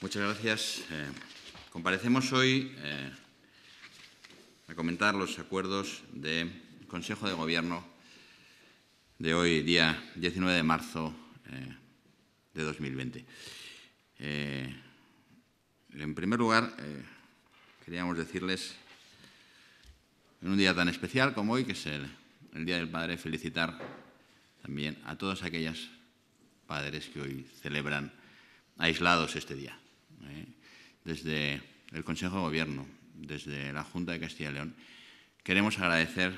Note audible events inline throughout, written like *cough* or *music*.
Muchas gracias. Eh, comparecemos hoy eh, a comentar los acuerdos del Consejo de Gobierno de hoy, día 19 de marzo eh, de 2020. en primer lugar, queríamos decirles, en un día tan especial como hoy, que es el, el Día del Padre, felicitar también a todas aquellas padres que hoy celebran aislados este día. ¿eh? desde el Consejo de Gobierno, desde la Junta de Castilla y León, queremos agradecer,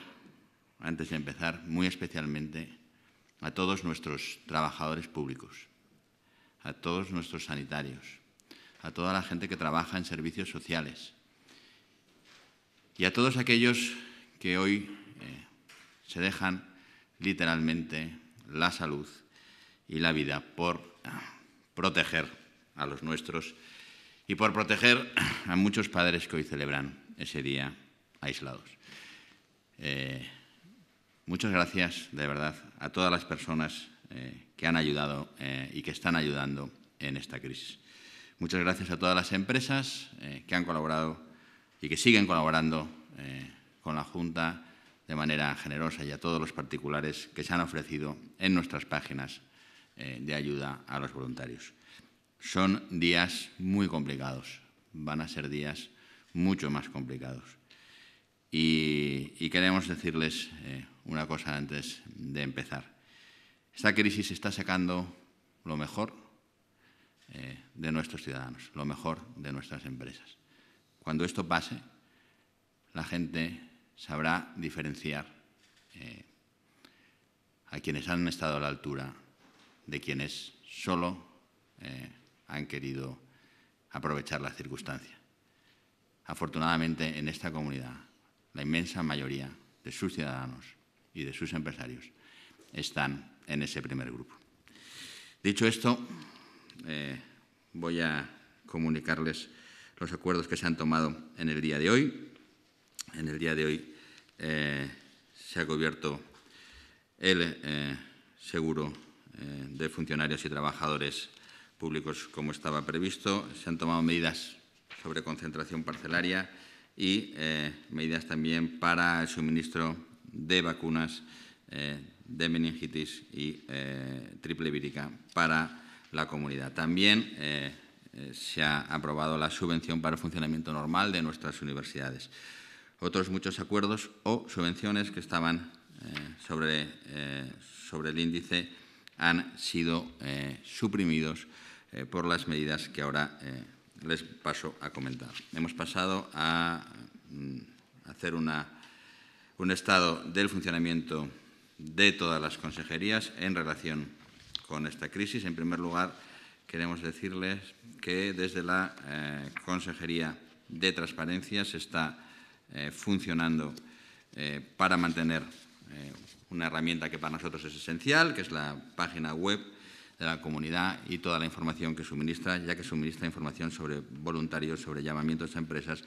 antes de empezar, muy especialmente a todos nuestros trabajadores públicos, a todos nuestros sanitarios, a toda la gente que trabaja en servicios sociales y a todos aquellos que hoy eh, se dejan literalmente la salud y la vida por proteger a los nuestros y por proteger a muchos padres que hoy celebran ese día aislados. Eh, muchas gracias, de verdad, a todas las personas eh, que han ayudado eh, y que están ayudando en esta crisis. Muchas gracias a todas las empresas que han colaborado y que siguen colaborando con la Junta de manera generosa y a todos los particulares que se han ofrecido en nuestras páginas de ayuda a los voluntarios son días muy complicados, van a ser días mucho más complicados. Y, queremos decirles eh, una cosa antes de empezar. Esta crisis está sacando lo mejor eh, de nuestros ciudadanos, lo mejor de nuestras empresas. Cuando esto pase, la gente sabrá diferenciar eh, a quienes han estado a la altura de quienes solo han querido aprovechar la circunstancia. Afortunadamente, en esta comunidad, la inmensa mayoría de sus ciudadanos y de sus empresarios están en ese primer grupo. Dicho esto, eh, voy a comunicarles los acuerdos que se han tomado en el día de hoy. En el día de hoy eh, se ha cubierto el eh, seguro de funcionarios y trabajadores públicos como estaba previsto. Se han tomado medidas sobre concentración parcelaria y eh, medidas también para el suministro de vacunas eh, de meningitis y eh, triple vírica para la comunidad. También se ha aprobado la subvención para el funcionamiento normal de nuestras universidades. Otros muchos acuerdos o subvenciones que estaban sobre el índice han sido suprimidos eh, por las medidas que ahora eh, les paso a comentar. Hemos pasado a, mm, hacer un estado del funcionamiento de todas las consejerías en relación con esta crisis. En primer lugar, queremos decirles que desde la eh, Consejería de Transparencia se está funcionando para mantener una herramienta que para nosotros es esencial, que es la página web de la comunidad y toda la información que suministra, ya que suministra información sobre voluntarios, sobre llamamientos a empresas,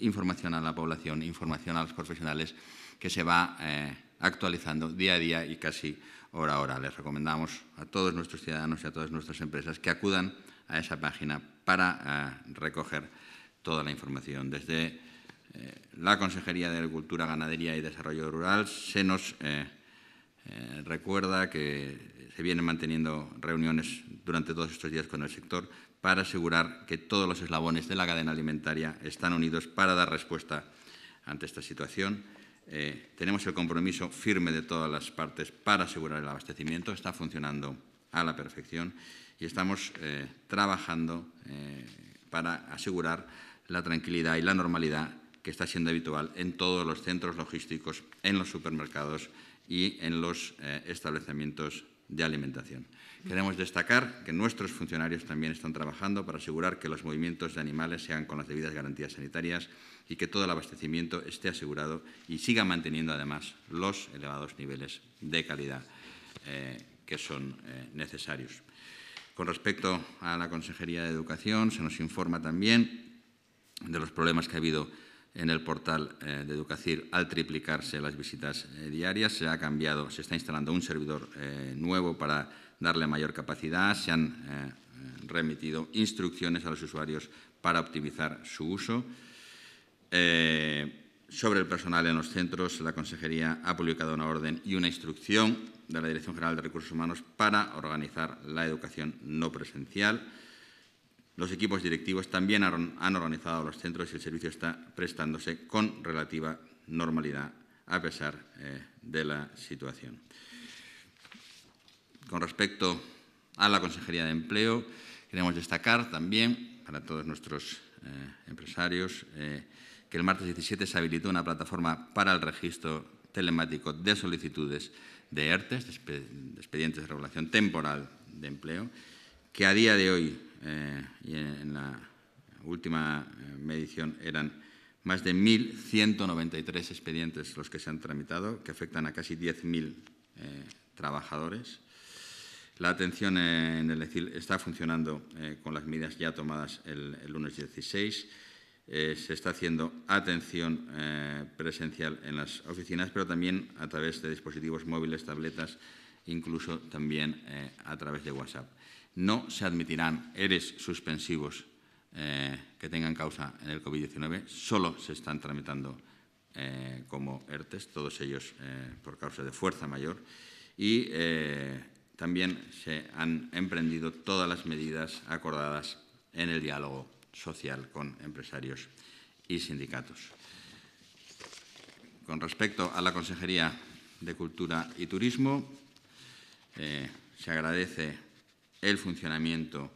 información a la población, información a los profesionales, que se va eh, actualizando día a día y casi hora a hora. Les recomendamos a todos nuestros ciudadanos y a todas nuestras empresas que acudan a esa página para eh, recoger toda la información. Desde eh, la Consejería de Agricultura, Ganadería y Desarrollo Rural se nos recuerda que se vienen manteniendo reuniones durante todos estos días con el sector para asegurar que todos los eslabones de la cadena alimentaria están unidos para dar respuesta ante esta situación. Eh, tenemos el compromiso firme de todas las partes para asegurar el abastecimiento. Está funcionando a la perfección y estamos eh, trabajando eh, para asegurar la tranquilidad y la normalidad que está siendo habitual en todos los centros logísticos, en los supermercados y en los establecimientos de alimentación. Queremos destacar que nuestros funcionarios también están trabajando para asegurar que los movimientos de animales sean con las debidas garantías sanitarias y que todo el abastecimiento esté asegurado y siga manteniendo además los elevados niveles de calidad eh, que son eh, necesarios. Con respecto a la Consejería de Educación, se nos informa también de los problemas que ha habido en el portal eh, de Educacir al triplicarse las visitas eh, diarias. Se ha cambiado, se está instalando un servidor eh, nuevo para darle mayor capacidad. Se han remitido instrucciones a los usuarios para optimizar su uso. sobre el personal en los centros, la Consejería ha publicado una orden y una instrucción de la Dirección General de Recursos Humanos para organizar la educación no presencial. Los equipos directivos también han organizado los centros y el servicio está prestándose con relativa normalidad a pesar eh, de la situación. Con respecto a la Consejería de Empleo, queremos destacar también para todos nuestros eh, empresarios eh, que el martes 17 se habilitó una plataforma para el registro telemático de solicitudes de ERTES, de expedientes de regulación temporal de empleo, que a día de hoy eh, y en la última eh, medición eran más de 1.193 expedientes los que se han tramitado, que afectan a casi 10.000 eh, trabajadores. La atención en el está funcionando con las medidas ya tomadas el lunes 16. se está haciendo atención presencial en las oficinas, pero también a través de dispositivos móviles, tabletas, incluso también a través de WhatsApp no se admitirán eres suspensivos eh, que tengan causa en el COVID-19. Solo se están tramitando eh, como ERTES, todos ellos eh, por causa de fuerza mayor. Y también se han emprendido todas las medidas acordadas en el diálogo social con empresarios y sindicatos. Con respecto a la Consejería de Cultura y Turismo, se agradece el funcionamiento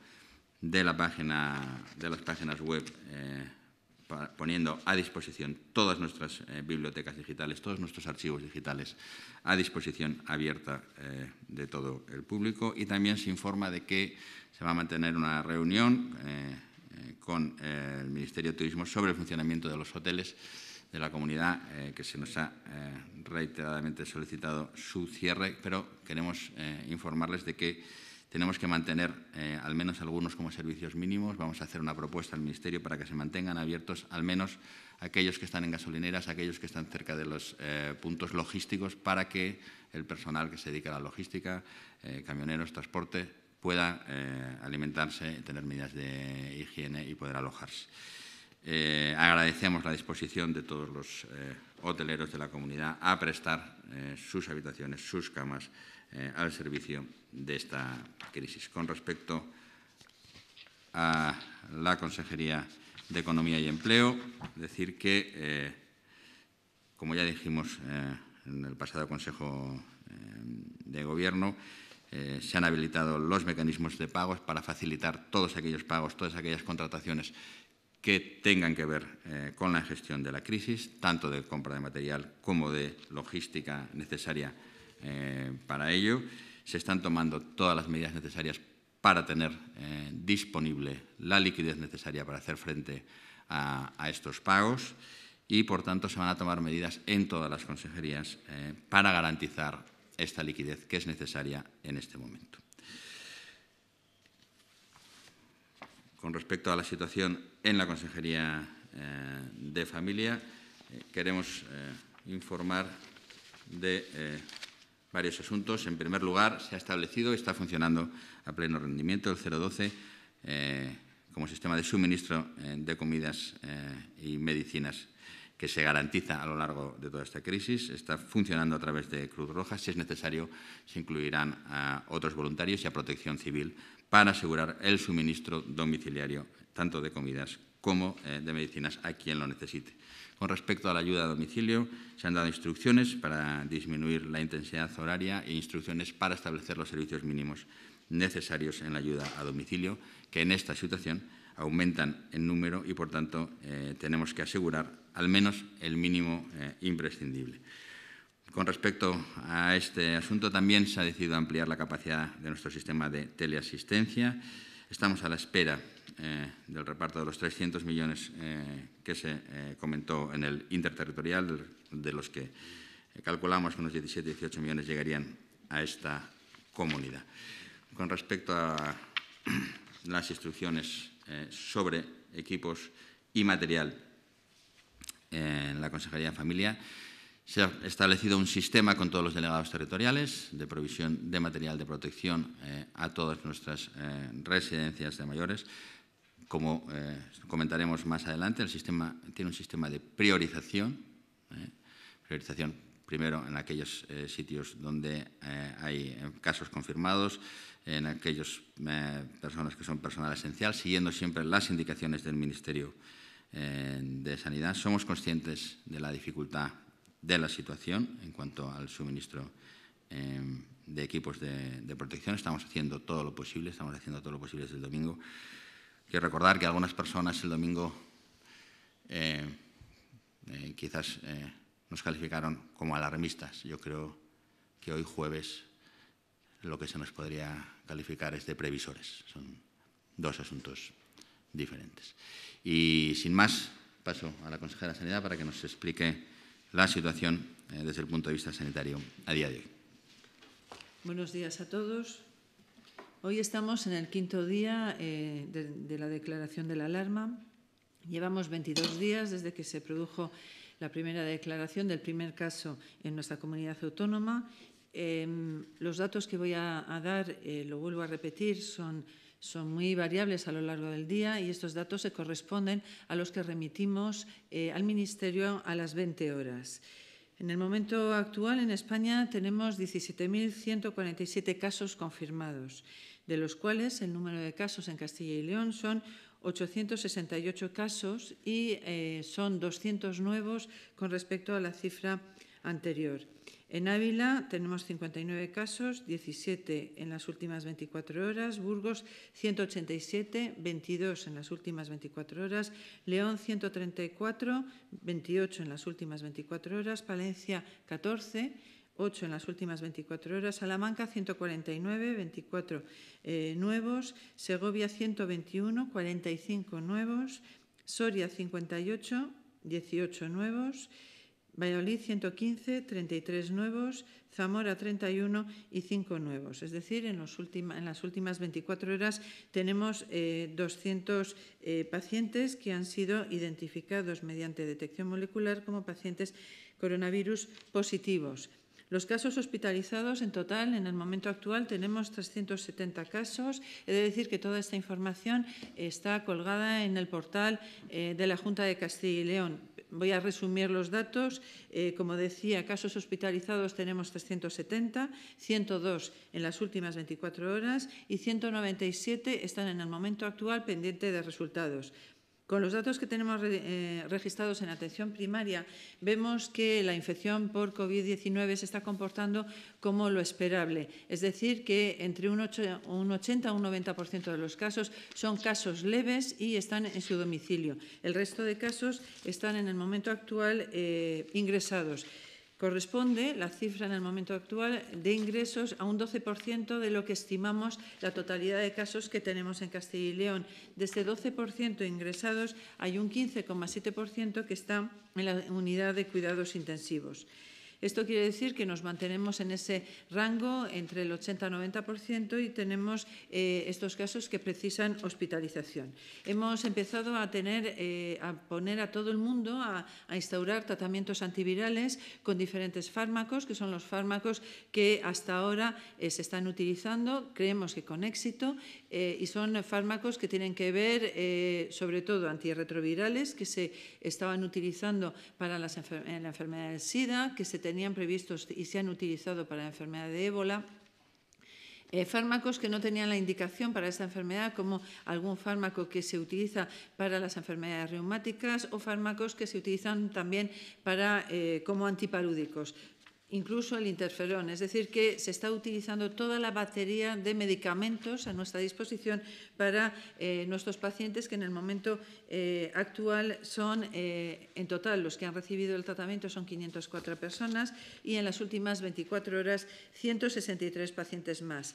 de, las páginas web, eh, poniendo a disposición todas nuestras eh, bibliotecas digitales, todos nuestros archivos digitales a disposición abierta eh, de todo el público. Y también se informa de que se va a mantener una reunión con el Ministerio de Turismo sobre el funcionamiento de los hoteles de la comunidad que se nos ha reiteradamente solicitado su cierre, pero queremos informarles de que tenemos que mantener eh, al menos algunos como servicios mínimos. Vamos a hacer una propuesta al Ministerio para que se mantengan abiertos al menos aquellos que están en gasolineras, aquellos que están cerca de los eh, puntos logísticos, para que el personal que se dedica a la logística, eh, camioneros, transporte, pueda alimentarse, tener medidas de higiene y poder alojarse. agradecemos la disposición de todos los hoteleros de la comunidad a prestar sus habitaciones, sus camas al servicio de esta crisis. Con respecto a la Consejería de Economía y Empleo, decir que, eh, como ya dijimos eh, en el pasado Consejo eh, de Gobierno, se han habilitado los mecanismos de pagos para facilitar todos aquellos pagos, todas aquellas contrataciones que tengan que ver con la gestión de la crisis, tanto de compra de material como de logística necesaria para ello se están tomando todas las medidas necesarias para tener eh, disponible la liquidez necesaria para hacer frente a, estos pagos y, por tanto, se van a tomar medidas en todas las consejerías eh, para garantizar esta liquidez que es necesaria en este momento. Con respecto a la situación en la Consejería eh, de Familia, queremos informar de varios asuntos. En primer lugar, se ha establecido y está funcionando a pleno rendimiento el 012 eh, como sistema de suministro eh, de comidas eh, y medicinas que se garantiza a lo largo de toda esta crisis. Está funcionando a través de Cruz Roja. Si es necesario, se incluirán a otros voluntarios y a protección civil para asegurar el suministro domiciliario, tanto de comidas como de medicinas, a quien lo necesite. Con respecto a la ayuda a domicilio, se han dado instrucciones para disminuir la intensidad horaria e instrucciones para establecer los servicios mínimos necesarios en la ayuda a domicilio, que en esta situación aumentan en número y, por tanto, eh, tenemos que asegurar al menos el mínimo eh, imprescindible. Con respecto a este asunto, también se ha decidido ampliar la capacidad de nuestro sistema de teleasistencia. Estamos a la espera eh, del reparto de los 300 millones eh, que se eh, comentó en el interterritorial, de los que calculamos que unos 17-18 millones llegarían a esta comunidad. Con respecto a *clears throat* las instrucciones sobre equipos y material en la Consejería de Familia, se ha establecido un sistema con todos los delegados territoriales de provisión de material de protección a todas nuestras residencias de mayores como eh, comentaremos más adelante, el sistema tiene un sistema de priorización, ¿eh? priorización primero en aquellos eh, sitios donde hay casos confirmados, en aquellas personas que son personal esencial, siguiendo siempre las indicaciones del Ministerio de Sanidad. Somos conscientes de la dificultad de la situación en cuanto al suministro de equipos de, de protección. Estamos haciendo todo lo posible, estamos haciendo todo lo posible desde el domingo Quiero recordar que algunas personas el domingo eh, eh, quizás eh, nos calificaron como alarmistas. Yo creo que hoy jueves lo que se nos podría calificar es de previsores. Son dos asuntos diferentes. Y sin más, paso a la consejera de Sanidad para que nos explique la situación desde el punto de vista sanitario a día de hoy. Buenos días a todos. Hoy estamos en el quinto día eh, de, la declaración de la alarma. Llevamos 22 días desde que se produjo la primera declaración del primer caso en nuestra comunidad autónoma. Em, los datos que voy a, dar, eh, lo vuelvo a repetir, son, son muy variables a lo largo del día y estos datos se corresponden a los que remitimos eh, al Ministerio a las 20 horas. En el momento actual, en España tenemos 17.147 casos confirmados, de los cuales el número de casos en Castilla y León son 868 casos y eh, son 200 nuevos con respecto a la cifra anterior. En Ávila tenemos 59 casos, 17 en las últimas 24 horas, Burgos 187, 22 en las últimas 24 horas, León 134, 28 en las últimas 24 horas, Palencia 14, 8 en las últimas 24 horas, Salamanca 149, 24 eh, nuevos, Segovia 121, 45 nuevos, Soria 58, 18 nuevos. Valladolid 115, 33 nuevos, Zamora 31 y 5 nuevos. Es decir, en, las últimas 24 horas tenemos 200 eh, eh, pacientes que han sido identificados mediante detección molecular como pacientes coronavirus positivos. Los casos hospitalizados en total, en el momento actual, tenemos 370 casos. He de decir que toda esta información está colgada en el portal eh, de la Junta de Castilla y León voy a resumir los datos. Eh, como decía, casos hospitalizados tenemos 370, 102 en las últimas 24 horas y 197 están en el momento actual pendiente de resultados. Con los datos que tenemos eh, registrados en atención primaria, vemos que la infección por COVID-19 se está comportando como lo esperable, es decir, que entre un, 80 y un 90% de los casos son casos leves y están en su domicilio. El resto de casos están en el momento actual eh, ingresados. Corresponde la cifra en el momento actual de ingresos a un 12% de lo que estimamos la totalidad de casos que tenemos en Castilla y León. De este 12% ingresados hay un 15,7% que está en la unidad de cuidados intensivos. Esto quiere decir que nos mantenemos en ese rango entre el 80-90% y tenemos eh, estos casos que precisan hospitalización. Hemos empezado a, tener, eh, a poner a todo el mundo a, instaurar tratamientos antivirales con diferentes fármacos, que son los fármacos que hasta ahora eh, se están utilizando, creemos que con éxito, y son fármacos que tienen que ver sobre todo antirretrovirales que se estaban utilizando para la enfermedad del SIDA, que se tenían previstos y se han utilizado para la enfermedad de ébola, eh, fármacos que no tenían la indicación para esta enfermedad, como algún fármaco que se utiliza para las enfermedades reumáticas o fármacos que se utilizan también eh, como antipalúdicos incluso el interferón. Es decir, que se está utilizando toda la batería de medicamentos a nuestra disposición para eh, nuestros pacientes que en el momento eh, actual son, eh, en total, los que han recibido el tratamiento son 504 personas y en las últimas 24 horas 163 pacientes más.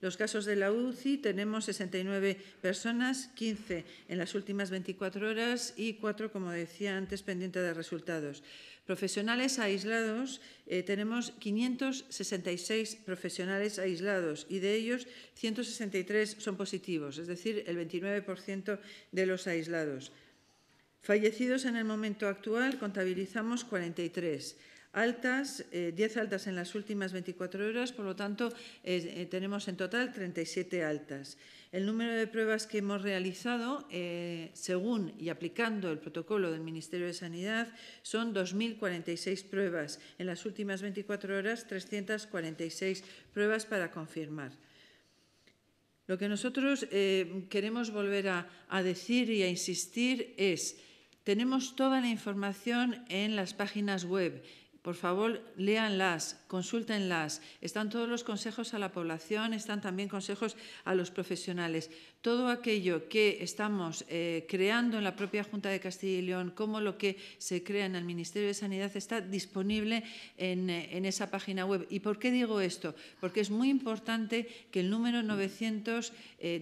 Los casos de la UCI tenemos 69 personas, 15 en las últimas 24 horas y 4, como decía antes, pendiente de resultados. Profesionales aislados, eh, tenemos 566 profesionales aislados y de ellos 163 son positivos, es decir, el 29% de los aislados. Fallecidos en el momento actual contabilizamos 43 altas, 10 eh, altas en las últimas 24 horas, por lo tanto eh, tenemos en total 37 altas. El número de pruebas que hemos realizado, eh, según y aplicando el protocolo del Ministerio de Sanidad, son 2.046 pruebas. En las últimas 24 horas, 346 pruebas para confirmar. Lo que nosotros eh, queremos volver a, decir y a insistir es, tenemos toda la información en las páginas web. Por favor, léanlas, consúltenlas. Están todos los consejos a la población, están también consejos a los profesionales. Todo aquello que estamos eh, creando en la propia Junta de Castilla y León, como lo que se crea en el Ministerio de Sanidad, está disponible eh, en, esa página web. ¿Y por qué digo esto? Porque es muy importante que el número 900,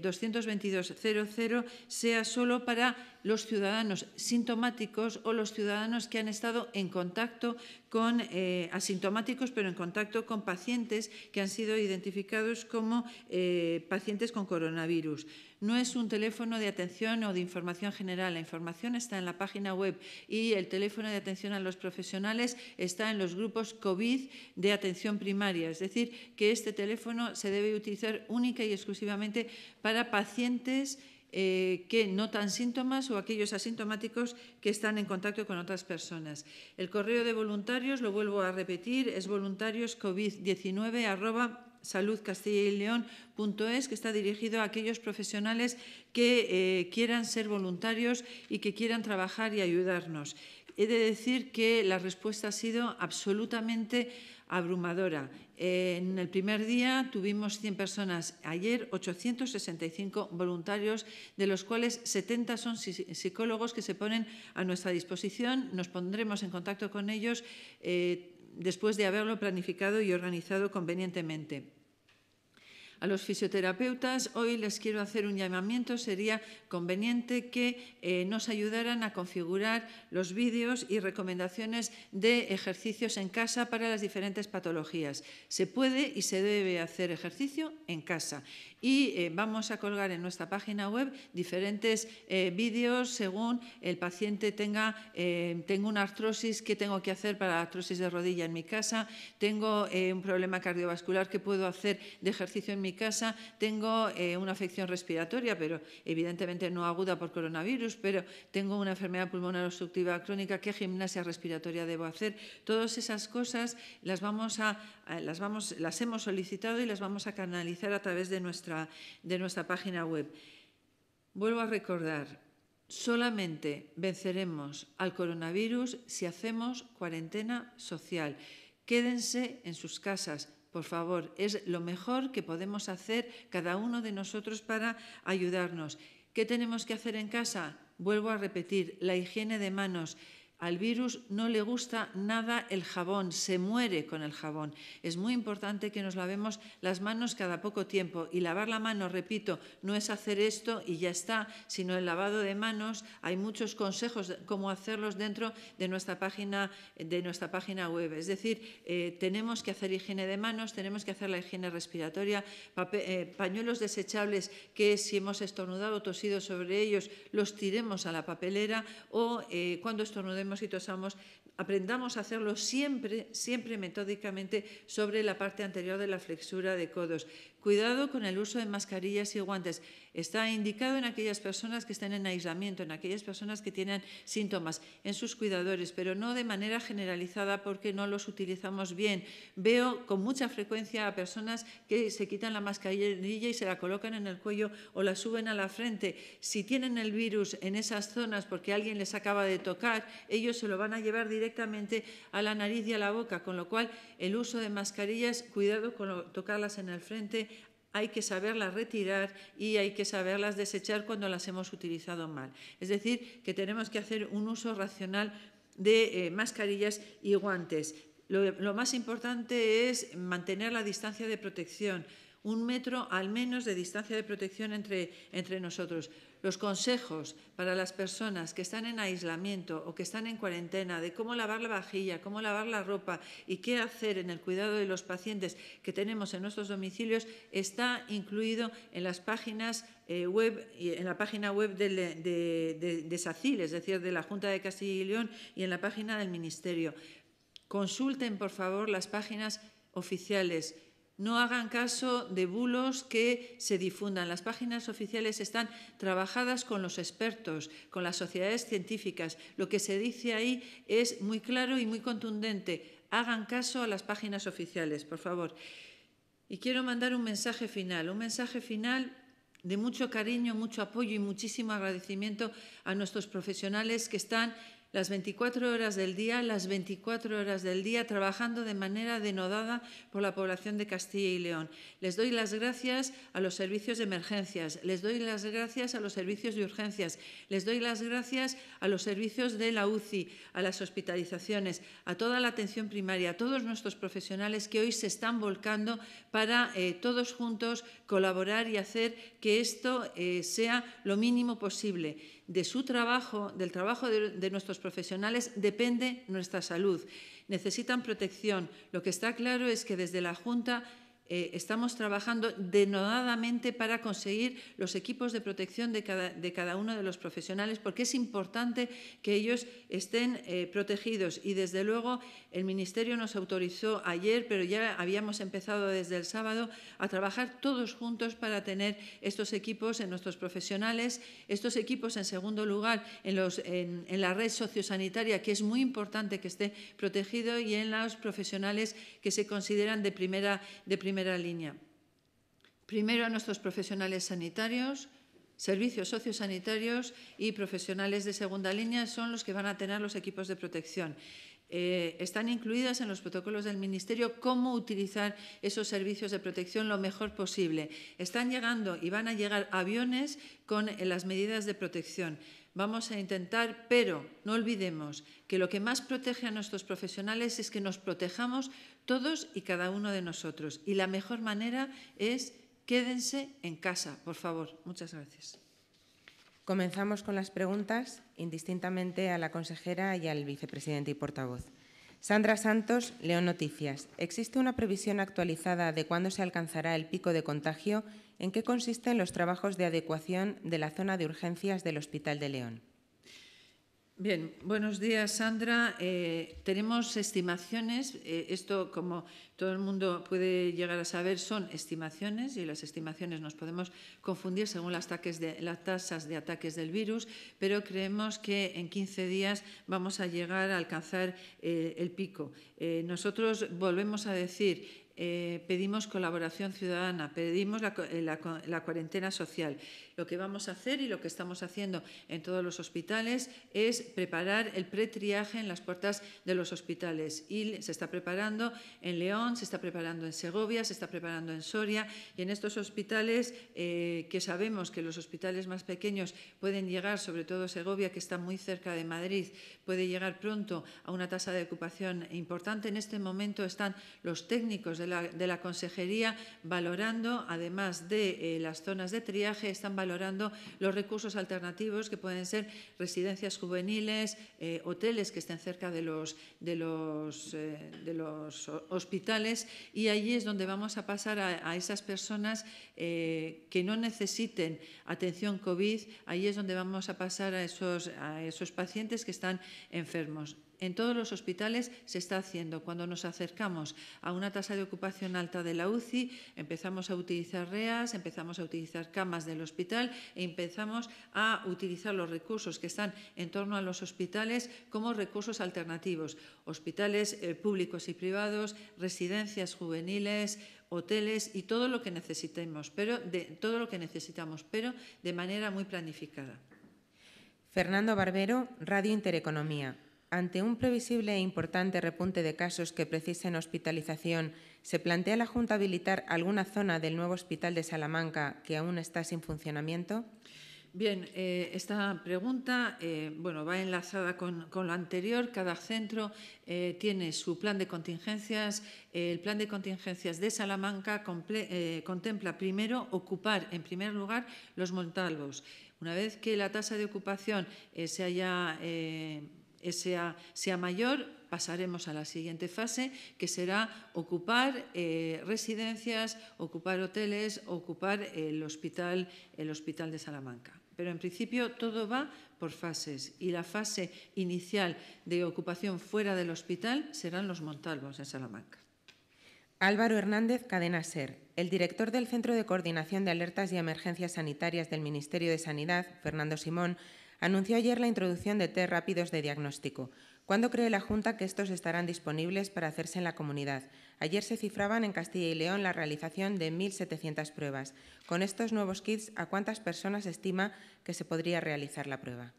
222 00 sea solo para los ciudadanos sintomáticos o los ciudadanos que han estado en contacto con eh, asintomáticos, pero en contacto con pacientes que han sido identificados como eh, pacientes con coronavirus. No es un teléfono de atención o de información general. La información está en la página web y el teléfono de atención a los profesionales está en los grupos COVID de atención primaria. Es decir, que este teléfono se debe utilizar única y exclusivamente para pacientes eh, que notan síntomas o aquellos asintomáticos que están en contacto con otras personas. El correo de voluntarios, lo vuelvo a repetir, es voluntarioscovid19 y león que está dirigido a aquellos profesionales que eh, quieran ser voluntarios y que quieran trabajar y ayudarnos. He de decir que la respuesta ha sido absolutamente abrumadora. en el primer día tuvimos 100 personas, ayer 865 voluntarios, de los cuales 70 son psicólogos que se ponen a nuestra disposición. Nos pondremos en contacto con ellos eh, después de haberlo planificado y organizado convenientemente. A los fisioterapeutas hoy les quiero hacer un llamamiento. Sería conveniente que eh, nos ayudaran a configurar los vídeos y recomendaciones de ejercicios en casa para las diferentes patologías. Se puede y se debe hacer ejercicio en casa y eh, vamos a colgar en nuestra página web diferentes eh, vídeos según el paciente tenga, eh, tengo una artrosis, qué tengo que hacer para la artrosis de rodilla en mi casa, tengo un problema cardiovascular, qué puedo hacer de ejercicio en mi casa, tengo una afección respiratoria, pero evidentemente no aguda por coronavirus, pero tengo una enfermedad pulmonar obstructiva crónica, qué gimnasia respiratoria debo hacer. Todas esas cosas las vamos a, las vamos, las hemos solicitado y las vamos a canalizar a través de nuestra de nuestra página web. Vuelvo a recordar, solamente venceremos al coronavirus si hacemos cuarentena social. Quédense en sus casas, por favor, es lo mejor que podemos hacer cada uno de nosotros para ayudarnos. ¿Qué tenemos que hacer en casa? Vuelvo a repetir, la higiene de manos, al virus no le gusta nada el jabón, se muere con el jabón. Es muy importante que nos lavemos las manos cada poco tiempo y lavar la mano, repito, no es hacer esto y ya está, sino el lavado de manos. Hay muchos consejos cómo hacerlos dentro de nuestra página, de nuestra página web. Es decir, eh, tenemos que hacer higiene de manos, tenemos que hacer la higiene respiratoria, eh, pañuelos desechables que si hemos estornudado o tosido sobre ellos los tiremos a la papelera o eh, cuando estornudemos y tosamos, aprendamos a hacerlo siempre, siempre metódicamente sobre la parte anterior de la flexura de codos. Cuidado con el uso de mascarillas y guantes. Está indicado en aquellas personas que estén en aislamiento, en aquellas personas que tienen síntomas, en sus cuidadores, pero no de manera generalizada porque no los utilizamos bien. Veo con mucha frecuencia a personas que se quitan la mascarilla y se la colocan en el cuello o la suben a la frente. Si tienen el virus en esas zonas porque alguien les acaba de tocar, ellos se lo van a llevar directamente a la nariz y a la boca, con lo cual el uso de mascarillas, cuidado con tocarlas en el frente, hay que saberlas retirar y hay que saberlas desechar cuando las hemos utilizado mal. Es decir, que tenemos que hacer un uso racional de eh, mascarillas y guantes. lo más importante es mantener la distancia de protección, un metro al menos de distancia de protección entre, nosotros. Los consejos para las personas que están en aislamiento o que están en cuarentena de cómo lavar la vajilla, cómo lavar la ropa y qué hacer en el cuidado de los pacientes que tenemos en nuestros domicilios está incluido en las páginas eh, web, en la página web de, de, de SACIL, es decir, de la Junta de Castilla y León y en la página del Ministerio. Consulten, por favor, las páginas oficiales no hagan caso de bulos que se difundan. Las páginas oficiales están trabajadas con los expertos, con las sociedades científicas. Lo que se dice ahí es muy claro y muy contundente. Hagan caso a las páginas oficiales, por favor. Y quiero mandar un mensaje final, un mensaje final de mucho cariño, mucho apoyo y muchísimo agradecimiento a nuestros profesionales que están las 24 horas del día, las 24 horas del día, trabajando de manera denodada por la población de Castilla y León. Les doy las gracias a los servicios de emergencias, les doy las gracias a los servicios de urgencias, les doy las gracias a los servicios de la UCI, a las hospitalizaciones, a toda la atención primaria, a todos nuestros profesionales que hoy se están volcando para eh, todos juntos colaborar y hacer que esto eh, sea lo mínimo posible de su trabajo, del trabajo de, nuestros profesionales, depende nuestra salud. Necesitan protección. Lo que está claro es que desde la Junta eh, estamos trabajando denodadamente para conseguir los equipos de protección de cada, de cada uno de los profesionales, porque es importante que ellos estén eh, protegidos. Y desde luego el Ministerio nos autorizó ayer, pero ya habíamos empezado desde el sábado, a trabajar todos juntos para tener estos equipos en nuestros profesionales, estos equipos en segundo lugar en, los, en, en la red sociosanitaria, que es muy importante que esté protegido, y en los profesionales que se consideran de primera, de primera primera línea. Primero a nuestros profesionales sanitarios, servicios sociosanitarios y profesionales de segunda línea son los que van a tener los equipos de protección. Eh, están incluidas en los protocolos del Ministerio cómo utilizar esos servicios de protección lo mejor posible. Están llegando y van a llegar aviones con eh, las medidas de protección. Vamos a intentar, pero no olvidemos que lo que más protege a nuestros profesionales es que nos protejamos todos y cada uno de nosotros. Y la mejor manera es quédense en casa, por favor. Muchas gracias. Comenzamos con las preguntas, indistintamente a la consejera y al vicepresidente y portavoz. Sandra Santos, León Noticias. ¿Existe una previsión actualizada de cuándo se alcanzará el pico de contagio en qué consisten los trabajos de adecuación de la zona de urgencias del Hospital de León. Bien, buenos días, Sandra. Eh, tenemos estimaciones. Eh, esto, como todo el mundo puede llegar a saber, son estimaciones y las estimaciones nos podemos confundir según las, tasas de ataques del virus, pero creemos que en 15 días vamos a llegar a alcanzar eh, el pico. nosotros volvemos a decir, eh, pedimos colaboración ciudadana, pedimos eh, la, cuarentena social. Lo que vamos a hacer y lo que estamos haciendo en todos los hospitales es preparar el pretriaje en las puertas de los hospitales. Y se está preparando en León, se está preparando en Segovia, se está preparando en Soria y en estos hospitales eh, que sabemos que los hospitales más pequeños pueden llegar, sobre todo Segovia, que está muy cerca de Madrid, puede llegar pronto a una tasa de ocupación importante. En este momento están los técnicos de de la Consejería valorando, además de eh, las zonas de triaje, están valorando los recursos alternativos que pueden ser residencias juveniles, eh, hoteles que estén cerca de los, de, los, eh, de los hospitales y allí es donde vamos a pasar a, esas personas que no necesiten atención COVID, ahí es donde vamos a pasar a esos, a esos pacientes que están enfermos. En todos los hospitales se está haciendo. Cuando nos acercamos a una tasa de ocupación alta de la UCI, empezamos a utilizar REAS, empezamos a utilizar camas del hospital e empezamos a utilizar los recursos que están en torno a los hospitales como recursos alternativos. Hospitales eh, públicos y privados, residencias juveniles, hoteles y todo lo que necesitemos, pero de, todo lo que necesitamos, pero de manera muy planificada. Fernando Barbero, Radio Intereconomía. Ante un previsible e importante repunte de casos que precisen hospitalización, ¿se plantea la Junta habilitar alguna zona del nuevo hospital de Salamanca que aún está sin funcionamiento? Bien, eh, esta pregunta eh, bueno, va enlazada con, lo anterior. Cada centro eh, tiene su plan de contingencias. el plan de contingencias de Salamanca contempla primero ocupar, en primer lugar, los montalvos. Una vez que la tasa de ocupación se haya eh, sea, sea mayor, pasaremos a la siguiente fase, que será ocupar eh, residencias, ocupar hoteles, ocupar eh, el hospital, el hospital de Salamanca. Pero en principio todo va por fases y la fase inicial de ocupación fuera del hospital serán los Montalvos en Salamanca. Álvaro Hernández Cadena Ser, el director del Centro de Coordinación de Alertas y Emergencias Sanitarias del Ministerio de Sanidad, Fernando Simón, anunció ayer la introducción de test rápidos de diagnóstico. ¿Cuándo cree la Junta que estos estarán disponibles para hacerse en la comunidad? Ayer se cifraban en Castilla y León la realización de 1.700 pruebas. Con estos nuevos kits, ¿a cuántas personas estima que se podría realizar la prueba?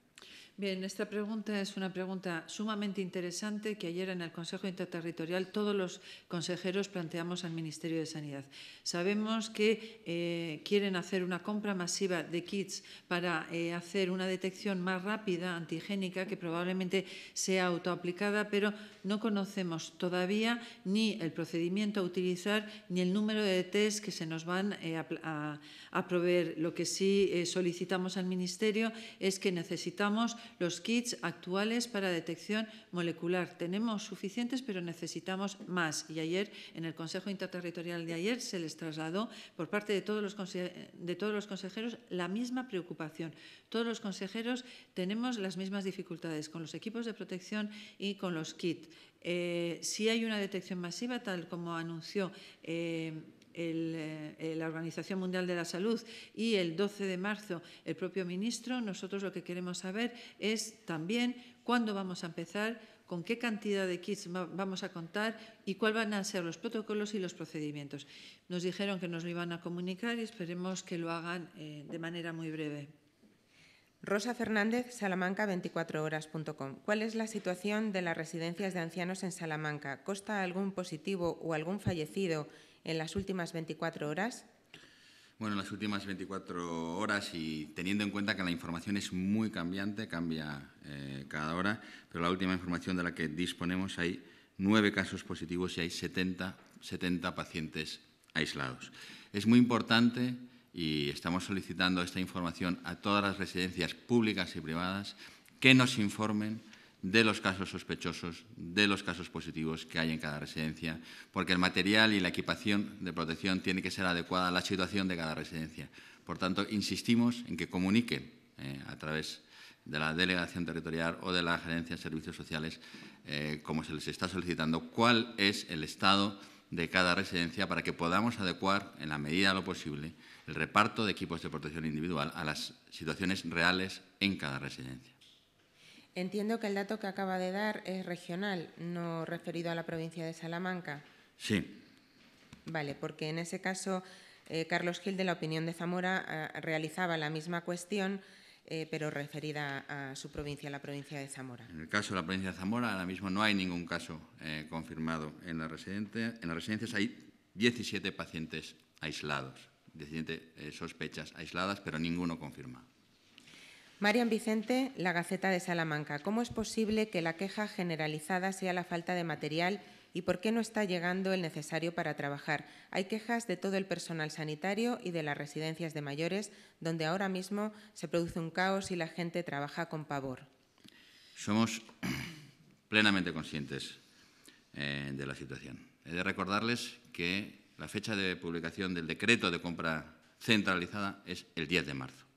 Bien, esta pregunta es una pregunta sumamente interesante que ayer en el Consejo Interterritorial todos los consejeros planteamos al Ministerio de Sanidad. Sabemos que eh, quieren hacer una compra masiva de kits para eh, hacer una detección más rápida, antigénica, que probablemente sea autoaplicada, pero no conocemos todavía ni el procedimiento a utilizar ni el número de test que se nos van eh, a, proveer. Lo que sí solicitamos al Ministerio es que necesitamos los kits actuales para detección molecular. Tenemos suficientes, pero necesitamos más. Y ayer, en el Consejo Interterritorial de ayer, se les trasladó por parte de todos los, consejeros la misma preocupación. Todos los consejeros tenemos las mismas dificultades con los equipos de protección y con los kits. Eh, si hay una detección masiva, tal como anunció eh, eh, la Organización Mundial de la Salud y el 12 de marzo el propio ministro, nosotros lo que queremos saber es también cuándo vamos a empezar, con qué cantidad de kits vamos a contar y cuáles van a ser los protocolos y los procedimientos. Nos dijeron que nos lo iban a comunicar y esperemos que lo hagan eh, de manera muy breve. Rosa Fernández, salamanca24horas.com. ¿Cuál es la situación de las residencias de ancianos en Salamanca? ¿Costa algún positivo o algún fallecido en las últimas 24 horas? Bueno, en las últimas 24 horas y teniendo en cuenta que la información es muy cambiante, cambia eh, cada hora, pero la última información de la que disponemos hay nueve casos positivos y hay 70, 70 pacientes aislados. Es muy importante y estamos solicitando esta información a todas las residencias públicas y privadas que nos informen de los casos sospechosos, de los casos positivos que hay en cada residencia, porque el material y la equipación de protección tiene que ser adecuada a la situación de cada residencia. Por tanto, insistimos en que comuniquen eh, a través de la delegación territorial o de la gerencia de servicios sociales, eh, como se les está solicitando, cuál es el estado de cada residencia para que podamos adecuar, en la medida de lo posible, el reparto de equipos de protección individual a las situaciones reales en cada residencia. Entiendo que el dato que acaba de dar es regional, no referido a la provincia de Salamanca. Sí. Vale, porque en ese caso eh, Carlos Gil de la opinión de Zamora ah, realizaba la misma cuestión, eh, pero referida a su provincia, la provincia de Zamora. En el caso de la provincia de Zamora, ahora mismo no hay ningún caso eh, confirmado. En, la en las residencias hay 17 pacientes aislados, 17 sospechas aisladas, pero ninguno confirma. Marian Vicente, La Gaceta de Salamanca. ¿Cómo es posible que la queja generalizada sea la falta de material y por qué no está llegando el necesario para trabajar? Hay quejas de todo el personal sanitario y de las residencias de mayores, donde ahora mismo se produce un caos y la gente trabaja con pavor. Somos plenamente conscientes eh, de la situación. He de recordarles que la fecha de publicación del decreto de compra centralizada es el 10 de marzo.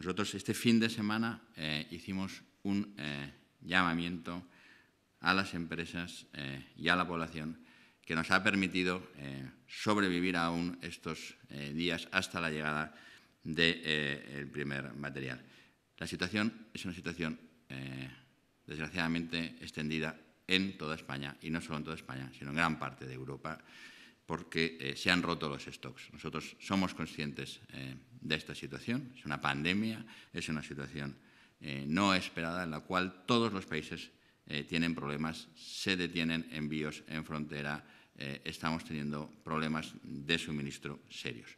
Nosotros este fin de semana eh, hicimos un eh, llamamiento a las empresas eh, y a la población que nos ha permitido sobrevivir aún estos días hasta la llegada del primer material. La situación es una situación desgraciadamente extendida en toda España, y no solo en toda España, sino en gran parte de Europa, porque se han roto los stocks. Nosotros somos conscientes eh, de esta situación. Es una pandemia, es una situación eh, no esperada en la cual todos los países eh, tienen problemas, se detienen envíos en frontera, eh, estamos teniendo problemas de suministro serios.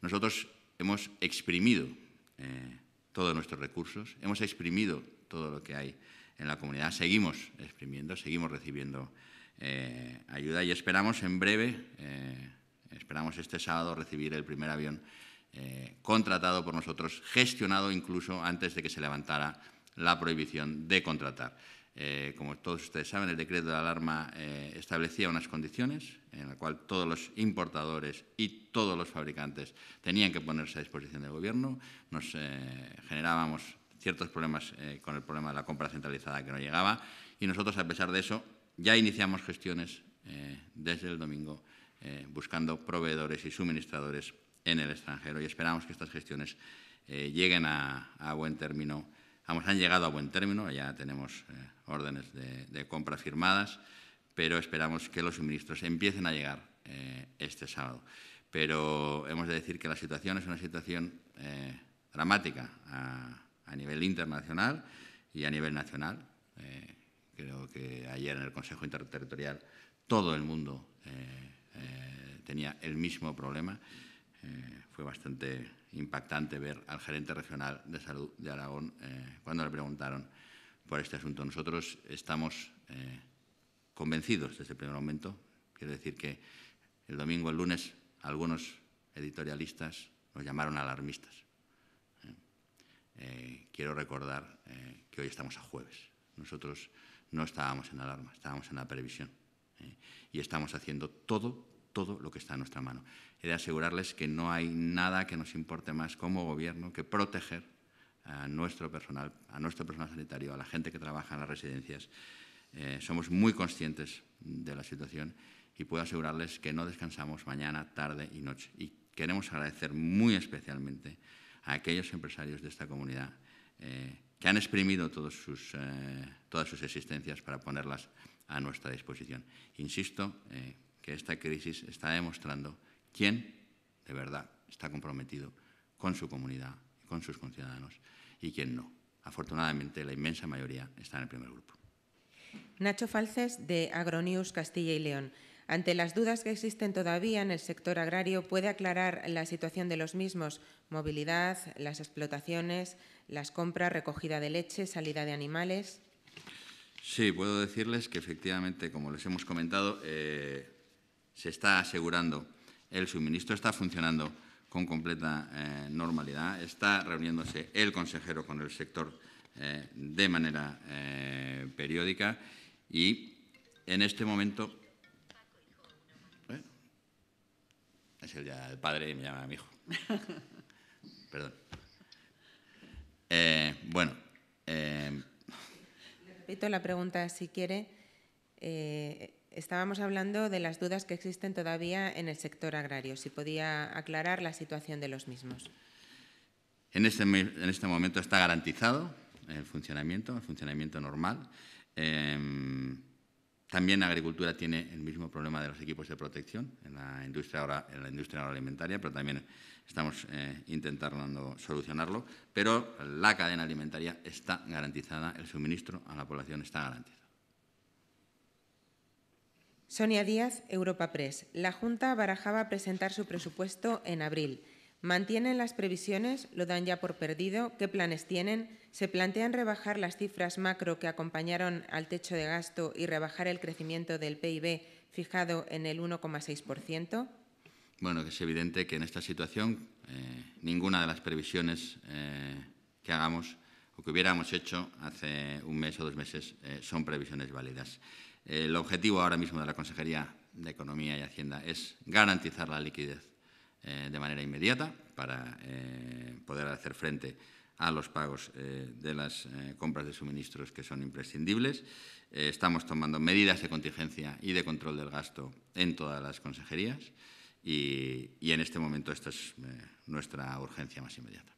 Nosotros hemos exprimido todos nuestros recursos, hemos exprimido todo lo que hay en la comunidad, seguimos exprimiendo, seguimos recibiendo ayuda y esperamos en breve, esperamos este sábado recibir el primer avión eh, contratado por nosotros, gestionado incluso antes de que se levantara la prohibición de contratar. Eh, como todos ustedes saben, el decreto de alarma eh, establecía unas condiciones en las cuales todos los importadores y todos los fabricantes tenían que ponerse a disposición del Gobierno. Nos generábamos ciertos problemas con el problema de la compra centralizada que no llegaba y nosotros, a pesar de eso, ya iniciamos gestiones desde el domingo buscando proveedores y suministradores en el extranjero y esperamos que estas gestiones eh, lleguen a, buen término. han llegado a buen término, ya tenemos eh, órdenes de, de, compra firmadas, pero esperamos que los suministros empiecen a llegar eh, este sábado. Pero hemos de decir que la situación es una situación dramática a, a, nivel internacional y a nivel nacional. creo que ayer en el Consejo Interterritorial todo el mundo tenía el mismo problema. Eh, fue bastante impactante ver al gerente regional de salud de Aragón eh, cuando le preguntaron por este asunto. Nosotros estamos eh, convencidos desde el primer momento. Quiero decir que el domingo, el lunes, algunos editorialistas nos llamaron alarmistas. quiero recordar que hoy estamos a jueves. Nosotros no estábamos en alarma, estábamos en la previsión. y estamos haciendo todo, todo lo que está en nuestra mano y de asegurarles que no hay nada que nos importe más como gobierno que proteger a nuestro personal, a nuestro personal sanitario, a la gente que trabaja en las residencias. Eh, somos muy conscientes de la situación y puedo asegurarles que no descansamos mañana, tarde y noche. Y queremos agradecer muy especialmente a aquellos empresarios de esta comunidad eh, que han exprimido todos sus, eh, todas sus existencias para ponerlas a nuestra disposición. Insisto que esta crisis está demostrando ¿Quién de verdad está comprometido con su comunidad y con sus conciudadanos y quién no. Afortunadamente, la inmensa mayoría está en el primer grupo. Nacho Falces, de Agronews Castilla y León. Ante las dudas que existen todavía en el sector agrario, ¿puede aclarar la situación de los mismos? Movilidad, las explotaciones, las compras, recogida de leche, salida de animales. Sí, puedo decirles que efectivamente, como les hemos comentado, eh, se está asegurando el suministro está funcionando con completa eh, normalidad. Está reuniéndose el consejero con el sector eh, de manera eh, periódica y en este momento... Es el, ya, el padre y me llama a mi hijo. *laughs* Perdón. bueno. Repito la pregunta si quiere estábamos hablando de las dudas que existen todavía en el sector agrario, si podía aclarar la situación de los mismos. En este, este momento está garantizado el funcionamiento, el funcionamiento normal. Em, también la agricultura tiene el mismo problema de los equipos de protección en la industria, ahora, en la industria agroalimentaria, pero también estamos eh, intentando solucionarlo. Pero la cadena alimentaria está garantizada, el suministro a la población está garantizado. Sonia Díaz, Europa Press. La Junta barajaba presentar su presupuesto en abril. ¿Mantienen las previsiones? ¿Lo dan ya por perdido? ¿Qué planes tienen? ¿Se plantean rebajar las cifras macro que acompañaron al techo de gasto y rebajar el crecimiento del PIB fijado en el 1,6%? Bueno, es evidente que en esta situación eh, ninguna de las previsiones eh, que hagamos o que hubiéramos hecho hace un mes o dos meses eh, son previsiones válidas. El objetivo ahora mismo de la Consejería de Economía y Hacienda es garantizar la liquidez eh, de manera inmediata para eh, poder hacer frente a los pagos eh, de las compras de suministros que son imprescindibles. estamos tomando medidas de contingencia y de control del gasto en todas las consejerías y en este momento esta es nuestra urgencia más inmediata.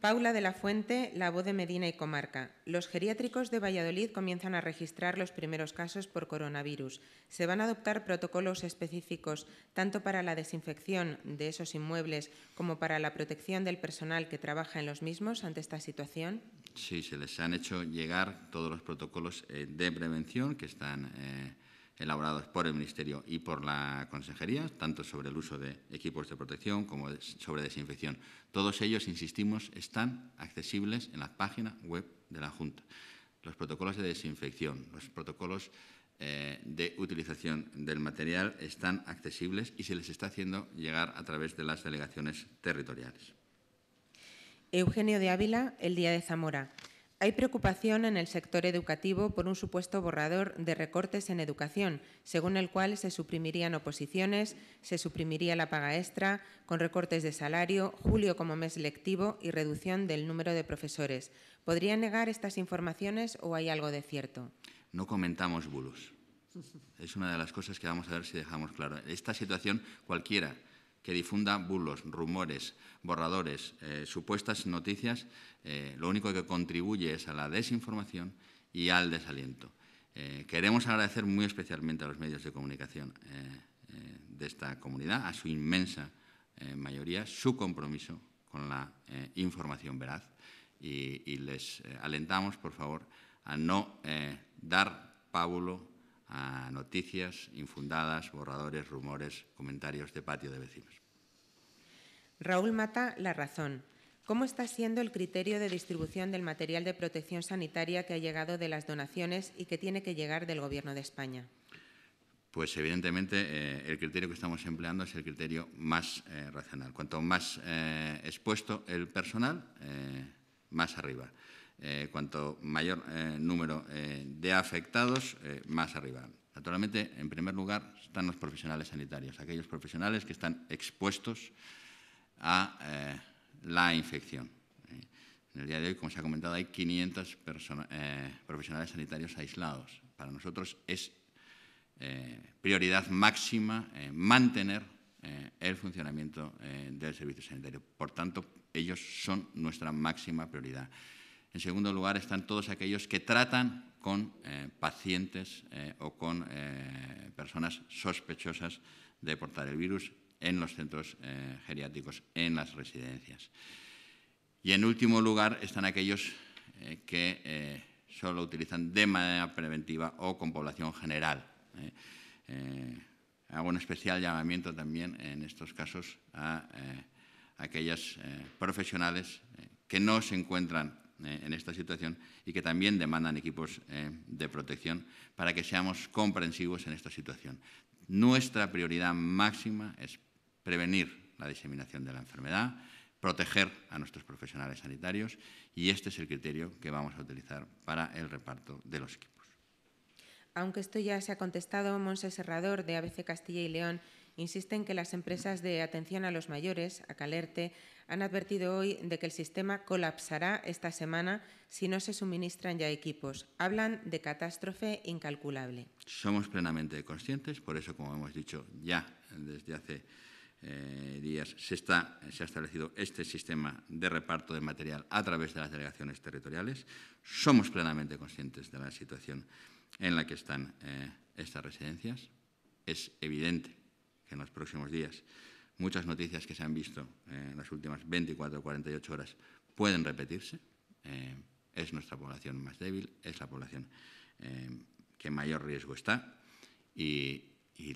Paula de la Fuente, La Voz de Medina y Comarca. Los geriátricos de Valladolid comienzan a registrar los primeros casos por coronavirus. Se van a adoptar protocolos específicos tanto para la desinfección de esos inmuebles como para la protección del personal que trabaja en los mismos ante esta situación. Sí, se les han hecho llegar todos los protocolos eh, de prevención que están. Eh, elaborados por el Ministerio y por la Consejería, tanto sobre el uso de equipos de protección como sobre desinfección. Todos ellos, insistimos, están accesibles en la página web de la Junta. Los protocolos de desinfección, los protocolos eh, de utilización del material están accesibles y se les está haciendo llegar a través de las delegaciones territoriales. Eugenio de Ávila, El Día de Zamora. Hay preocupación en el sector educativo por un supuesto borrador de recortes en educación, según el cual se suprimirían oposiciones, se suprimiría la paga extra, con recortes de salario, julio como mes lectivo y reducción del número de profesores. ¿Podría negar estas informaciones o hay algo de cierto? No comentamos bulos. Es una de las cosas que vamos a ver si dejamos claro. Esta situación cualquiera que difunda bulos, rumores, borradores, eh, supuestas noticias, eh, lo único que contribuye es a la desinformación y al desaliento. Eh, queremos agradecer muy especialmente a los medios de comunicación de esta comunidad, a su inmensa mayoría, su compromiso con la información veraz y, y les alentamos, por favor, a no dar pábulo a noticias infundadas, borradores, rumores, comentarios de patio de vecinos. Raúl Mata, La Razón. ¿Cómo está siendo el criterio de distribución del material de protección sanitaria que ha llegado de las donaciones y que tiene que llegar del Gobierno de España? Pues evidentemente eh, el criterio que estamos empleando es el criterio más eh, racional. Cuanto más eh, expuesto el personal, más arriba. Eh, cuanto mayor eh, número eh, de afectados, más arriba. Naturalmente, en primer lugar, están los profesionales sanitarios, aquellos profesionales que están expuestos a la infección. En el día de hoy, como se ha comentado, hay 500 profesionales sanitarios aislados. Para nosotros es prioridad máxima mantener el funcionamiento del servicio sanitario. Por tanto, ellos son nuestra máxima prioridad. En segundo lugar, están todos aquellos que tratan con eh, pacientes eh, o con eh, personas sospechosas de portar el virus en los centros geriátricos, en las residencias. Y en último lugar están aquellos que solo utilizan de manera preventiva o con población general. hago un especial llamamiento también en estos casos a aquellas profesionales que no se encuentran eh, en esta situación y que también demandan equipos eh, de protección para que seamos comprensivos en esta situación. Nuestra prioridad máxima es prevenir la diseminación de la enfermedad, proteger a nuestros profesionales sanitarios y este es el criterio que vamos a utilizar para el reparto de los equipos. Aunque esto ya se ha contestado, Monse Serrador, de ABC Castilla y León, insiste en que las empresas de atención a los mayores, a Calerte, han advertido hoy de que el sistema colapsará esta semana si no se suministran ya equipos. Hablan de catástrofe incalculable. Somos plenamente conscientes, por eso, como hemos dicho ya desde hace eh, días, se, ha establecido este sistema de reparto de material a través de las delegaciones territoriales. Somos plenamente conscientes de la situación en la que están eh, estas residencias. Es evidente que en los próximos días muchas noticias que se han visto en eh, las últimas 24 o 48 horas pueden repetirse. Eh, es nuestra población más débil, es la población eh, que mayor riesgo está y,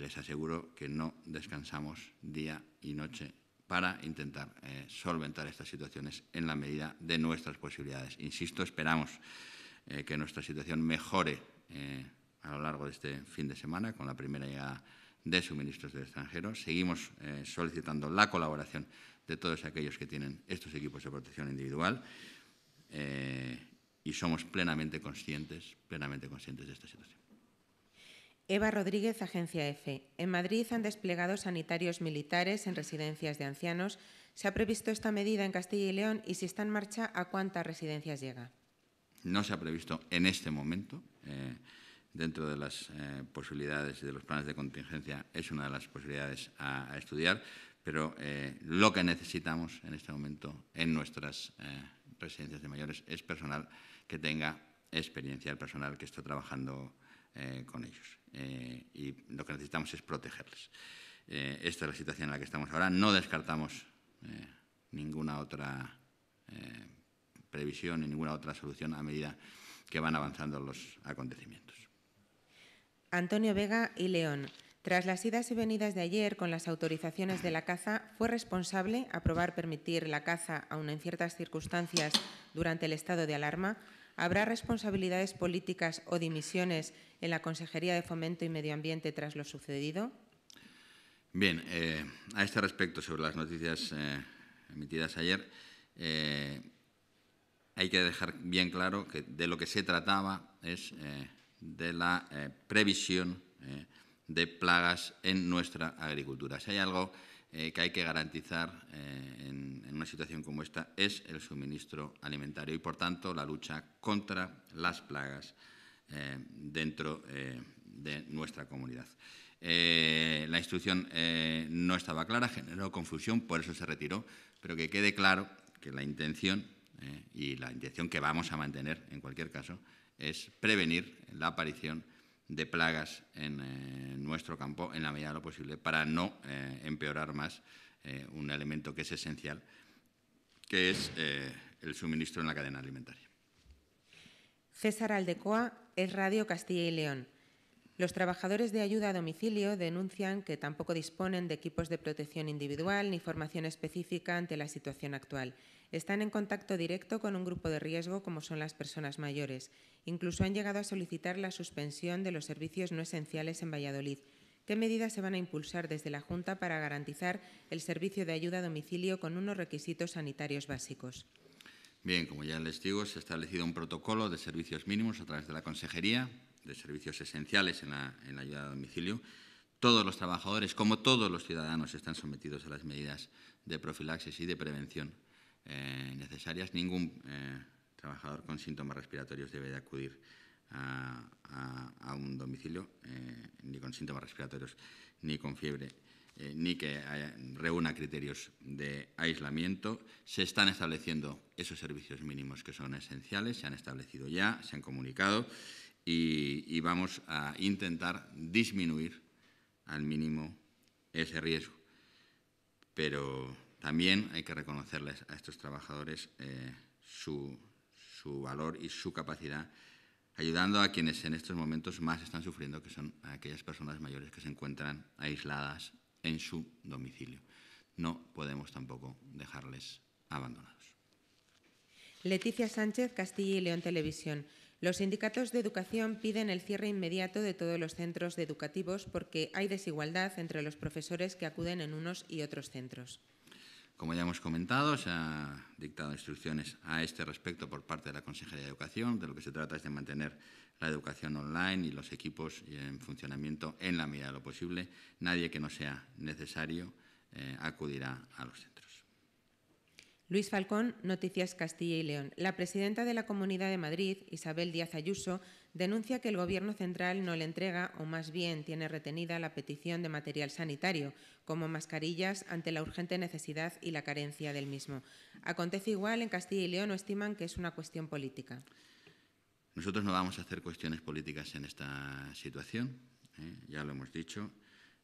les aseguro que no descansamos día y noche para intentar solventar estas situaciones en la medida de nuestras posibilidades. Insisto, esperamos que nuestra situación mejore a lo largo de este fin de semana con la primera llegada de suministros de extranjeros. Seguimos eh, solicitando la colaboración de todos aquellos que tienen estos equipos de protección individual eh, y somos plenamente conscientes, plenamente conscientes de esta situación. Eva Rodríguez, Agencia EFE. En Madrid han desplegado sanitarios militares en residencias de ancianos. ¿Se ha previsto esta medida en Castilla y León y si está en marcha, a cuántas residencias llega? No se ha previsto en este momento. Eh, dentro de las eh, posibilidades y de los planes de contingencia es una de las posibilidades a, estudiar, pero eh, lo que necesitamos en este momento en nuestras eh, residencias de mayores es personal que tenga experiencia, el personal que está trabajando con ellos. y lo que necesitamos es protegerles. esta es la situación en la que estamos ahora. No descartamos ninguna otra previsión y ninguna otra solución a medida que van avanzando los acontecimientos. Antonio Vega y León. Tras las idas y venidas de ayer con las autorizaciones de la caza, fue responsable aprobar permitir la caza, aun en ciertas circunstancias, durante el estado de alarma. ¿Habrá responsabilidades políticas o dimisiones en la Consejería de Fomento y Medio Ambiente tras lo sucedido? Bien, eh, a este respecto, sobre las noticias eh, emitidas ayer, eh, hay que dejar bien claro que de lo que se trataba es de la eh, previsión eh, de plagas en nuestra agricultura. Si hay algo eh, que hay que garantizar en, en, una situación como esta es el suministro alimentario y, por tanto, la lucha contra las plagas dentro de nuestra comunidad. la instrucción no estaba clara, generó confusión, por eso se retiró, pero que quede claro que la intención y la intención que vamos a mantener en cualquier caso es prevenir la aparición de plagas en eh, nuestro campo en la medida de lo posible para no eh, empeorar más eh, un elemento que es esencial, que es el suministro en la cadena alimentaria. César Aldecoa es Radio Castilla y León. Los trabajadores de ayuda a domicilio denuncian que tampoco disponen de equipos de protección individual ni formación específica ante la situación actual. Están en contacto directo con un grupo de riesgo como son las personas mayores. Incluso han llegado a solicitar la suspensión de los servicios no esenciales en Valladolid. ¿Qué medidas se van a impulsar desde la Junta para garantizar el servicio de ayuda a domicilio con unos requisitos sanitarios básicos? Bien, como ya les digo, se ha establecido un protocolo de servicios mínimos a través de la Consejería de servicios esenciales en la, ayuda a domicilio, todos los trabajadores, como todos los ciudadanos, están sometidos a las medidas de profilaxis y de prevención eh, necesarias. Ningún eh, trabajador con síntomas respiratorios debe de acudir a, un domicilio, eh, ni con síntomas respiratorios, ni con fiebre, ni que reúna criterios de aislamiento. Se están estableciendo esos servicios mínimos que son esenciales, se han establecido ya, se han comunicado y, vamos a intentar disminuir al mínimo ese riesgo. Pero también hay que reconocerles a estos trabajadores eh, su, su valor y su capacidad, ayudando a quienes en estos momentos más están sufriendo, que son aquellas personas mayores que se encuentran aisladas en su domicilio. No podemos tampoco dejarles abandonados. Leticia Sánchez, Castilla y Televisión. Los sindicatos de educación piden el cierre inmediato de todos los centros educativos porque hay desigualdad entre los profesores que acuden en unos y otros centros. Como ya hemos comentado, se han dictado instrucciones a este respecto por parte de la Consejería de Educación. De lo que se trata es de mantener la educación online y los equipos en funcionamiento en la medida de lo posible. Nadie que no sea necesario eh, acudirá a los centros. Luis Falcón, Noticias Castilla y León. La presidenta de la Comunidad de Madrid, Isabel Díaz Ayuso, denuncia que el Gobierno central no le entrega, o más bien tiene retenida, la petición de material sanitario, como mascarillas, ante la urgente necesidad y la carencia del mismo. Acontece igual en Castilla y León o estiman que es una cuestión política. Nosotros no vamos a hacer cuestiones políticas en esta situación, ¿eh? ya lo hemos dicho.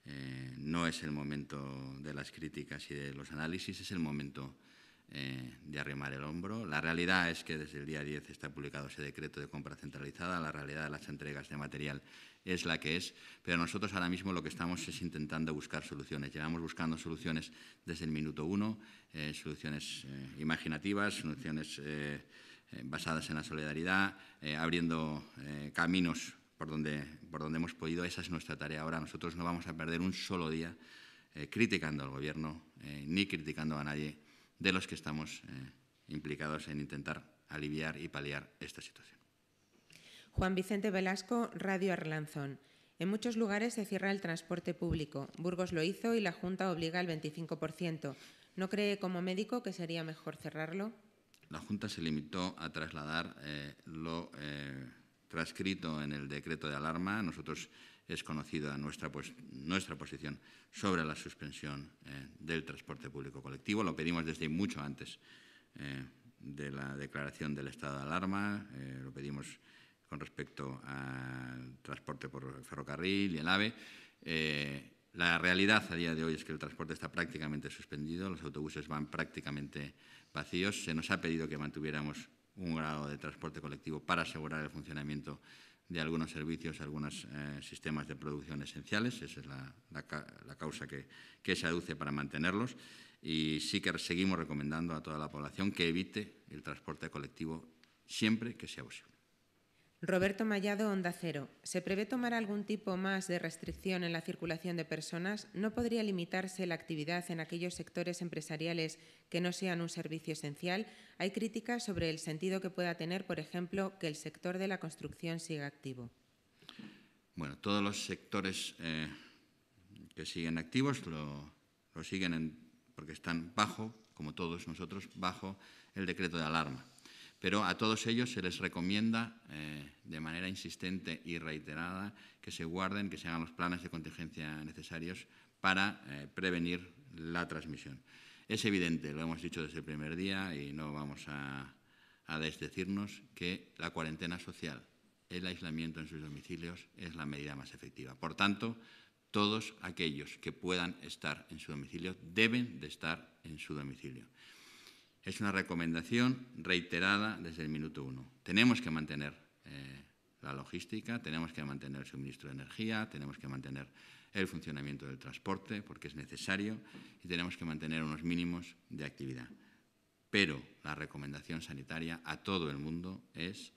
Eh, no es el momento de las críticas y de los análisis, es el momento eh, de arrimar el hombro. La realidad es que desde el día 10 está publicado ese decreto de compra centralizada, la realidad de las entregas de material es la que es, pero nosotros ahora mismo lo que estamos es intentando buscar soluciones. Llevamos buscando soluciones desde el minuto uno, eh, soluciones eh, imaginativas, soluciones basadas en la solidaridad, abriendo caminos por donde, por donde hemos podido. Esa es nuestra tarea ahora. Nosotros no vamos a perder un solo día criticando al Gobierno ni criticando a nadie de los que estamos eh, implicados en intentar aliviar y paliar esta situación. Juan Vicente Velasco, Radio Arlanzón. En muchos lugares se cierra el transporte público. Burgos lo hizo y la Junta obliga al 25%. ¿No cree como médico que sería mejor cerrarlo? La Junta se limitó a trasladar eh, lo eh, transcrito en el decreto de alarma. Nosotros es conocida nuestra, nuestra posición sobre la suspensión eh, del transporte público colectivo. Lo pedimos desde mucho antes eh, de la declaración del estado de alarma, eh, lo pedimos con respecto al transporte por ferrocarril y el AVE. la realidad a día de hoy es que el transporte está prácticamente suspendido, los autobuses van prácticamente vacíos. Se nos ha pedido que mantuviéramos un grado de transporte colectivo para asegurar el funcionamiento de algunos servicios, algunos eh, sistemas de producción esenciales. Esa es la, causa que, que, se aduce para mantenerlos. Y sí que seguimos recomendando a toda la población que evite el transporte colectivo siempre que sea posible. Roberto Mayado Onda Cero. ¿Se prevé tomar algún tipo más de restricción en la circulación de personas? ¿No podría limitarse la actividad en aquellos sectores empresariales que no sean un servicio esencial? Hay críticas sobre el sentido que pueda tener, por ejemplo, que el sector de la construcción siga activo. Bueno, todos los sectores eh, que siguen activos lo, lo siguen porque están bajo, como todos nosotros, bajo el decreto de alarma. Pero a todos ellos se les recomienda eh, de manera insistente y reiterada que se guarden, que se hagan los planes de contingencia necesarios para eh, prevenir la transmisión. Es evidente, lo hemos dicho desde el primer día y no vamos a, a desdecirnos, que la cuarentena social, el aislamiento en sus domicilios es la medida más efectiva. Por tanto, todos aquellos que puedan estar en su domicilio deben de estar en su domicilio. Es una recomendación reiterada desde el minuto uno. Tenemos que mantener eh, la logística, tenemos que mantener el suministro de energía, tenemos que mantener el funcionamiento del transporte, porque es necesario, y tenemos que mantener unos mínimos de actividad. Pero la recomendación sanitaria a todo el mundo es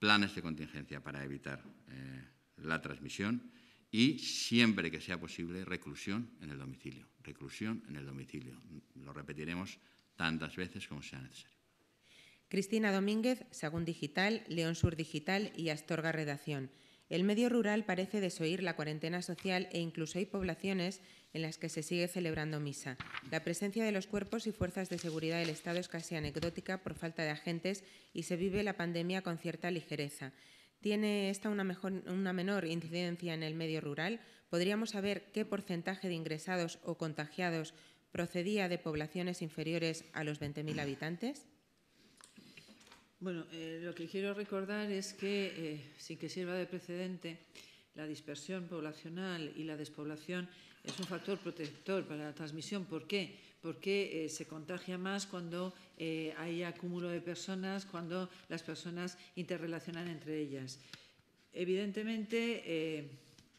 planes de contingencia para evitar eh, la transmisión y siempre que sea posible reclusión en el domicilio. Reclusión en el domicilio. Lo repetiremos tantas veces como sea necesario. Cristina Domínguez, Sagún Digital, León Sur Digital y Astorga Redacción. El medio rural parece desoír la cuarentena social e incluso hay poblaciones en las que se sigue celebrando misa. La presencia de los cuerpos y fuerzas de seguridad del Estado es casi anecdótica por falta de agentes y se vive la pandemia con cierta ligereza. ¿Tiene esta una, una menor incidencia en el medio rural? ¿Podríamos saber qué porcentaje de ingresados o contagiados procedía de poblaciones inferiores a los 20.000 habitantes? Bueno, eh, lo que quiero recordar es que, eh, sin que sirva de precedente, la dispersión poblacional y la despoblación es un factor protector para la transmisión. ¿Por qué? Porque eh, se contagia más cuando hay acúmulo de personas, cuando las personas interrelacionan entre ellas. Evidentemente,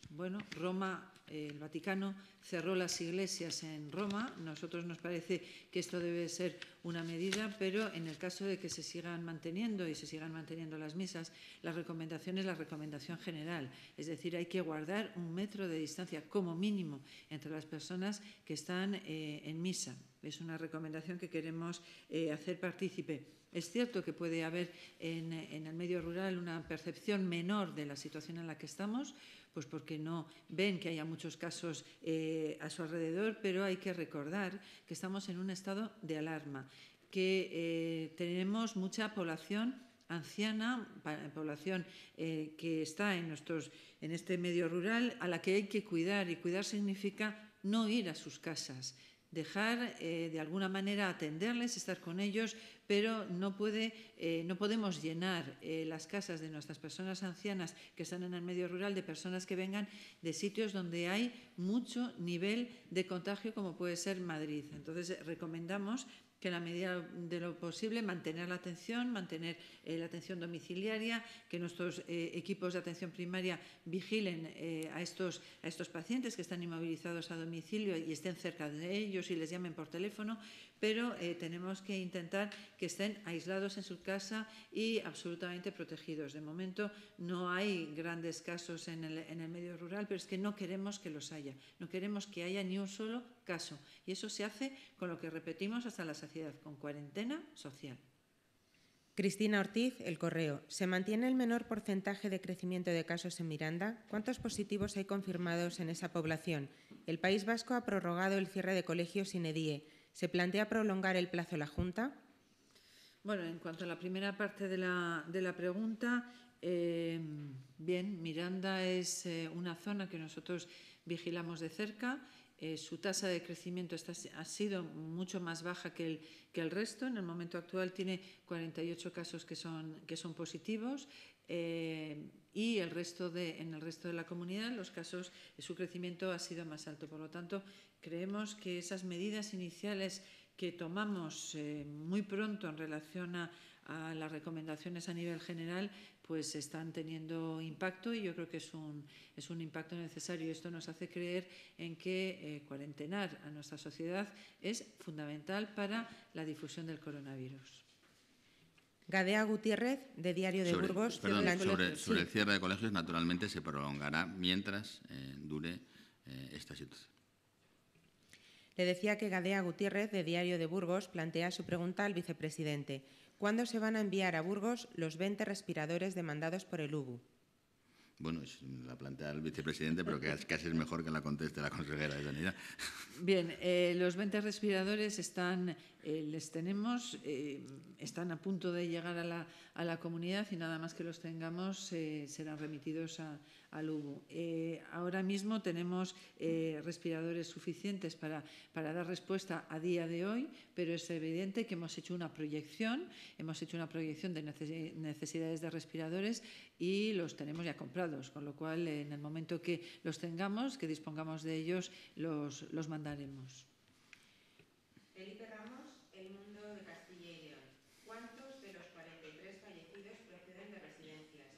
bueno, Roma el Vaticano cerró las iglesias en Roma. Nosotros nos parece que esto debe ser una medida, pero en el caso de que se sigan manteniendo y se sigan manteniendo las misas, la recomendación es la recomendación general. Es decir, hay que guardar un metro de distancia como mínimo entre las personas que están eh, en misa. Es una recomendación que queremos eh, hacer partícipe. Es cierto que puede haber en el medio rural una percepción menor de la situación en la que estamos, pues porque no ven que haya muchos casos eh, a su alrededor, pero hay que recordar que estamos en un estado de alarma, que eh, tenemos mucha población anciana, población eh, que está en este medio rural, a la que hay que cuidar. Y cuidar significa no ir a sus casas, dejar eh, de alguna manera atenderles, estar con ellos, pero no, puede, eh, no podemos llenar eh, las casas de nuestras personas ancianas que están en el medio rural de personas que vengan de sitios donde hay mucho nivel de contagio como puede ser Madrid. Entonces recomendamos que en la medida de lo posible mantener la atención, mantener eh, la atención domiciliaria, que nuestros eh, equipos de atención primaria vigilen eh, a, estos, a estos pacientes que están inmovilizados a domicilio y estén cerca de ellos y les llamen por teléfono, pero eh, tenemos que intentar que estén aislados en su casa y absolutamente protegidos. De momento no hay grandes casos en el, medio rural, pero es que no queremos que los haya, no queremos que haya ni un solo caso. Y eso se hace con lo que repetimos hasta la saciedad, con cuarentena social. Cristina Ortiz, El Correo. ¿Se mantiene el menor porcentaje de crecimiento de casos en Miranda? ¿Cuántos positivos hay confirmados en esa población? El País Vasco ha prorrogado el cierre de colegios sin ¿Se plantea prolongar el plazo la Junta? Bueno, en cuanto a la primera parte de la, pregunta, eh, bien, Miranda es eh, una zona que nosotros vigilamos de cerca. Eh, su tasa de crecimiento ha sido mucho más baja que el, que el resto. En el momento actual tiene 48 casos que son, que son positivos. Eh, y el resto de, en el resto de la comunidad los casos, su crecimiento ha sido más alto. Por lo tanto, creemos que esas medidas iniciales que tomamos eh, muy pronto en relación a, las recomendaciones a nivel general, pues están teniendo impacto y yo creo que es un, impacto necesario. Esto nos hace creer en que eh, cuarentenar a nuestra sociedad es fundamental para la difusión del coronavirus. Gadea Gutiérrez, de Diario de Burgos. Perdón, sobre, el cierre de colegios, naturalmente se prolongará mientras eh, dure eh, esta situación. Le decía que Gadea Gutiérrez, de Diario de Burgos, plantea su pregunta al vicepresidente. ¿Cuándo se van a enviar a Burgos los 20 respiradores demandados por el UBU? Bueno, la plantea el vicepresidente, pero que casi es mejor que la conteste la consejera de Sanidad. Bien, eh, los 20 respiradores están, eh, les tenemos, eh, están a punto de llegar a la, a la, comunidad y nada más que los tengamos serán remitidos a, al UBU. ahora mismo tenemos respiradores suficientes para, para dar respuesta a día de hoy, pero es evidente que hemos hecho una proyección, hemos hecho una proyección de necesidades de respiradores y los tenemos ya comprados, con lo cual en el momento que los tengamos, que dispongamos de ellos, los, los mandaremos. Felipe Ramos, El Mundo de Castilla y León. ¿Cuántos de los 43 fallecidos proceden de residencias?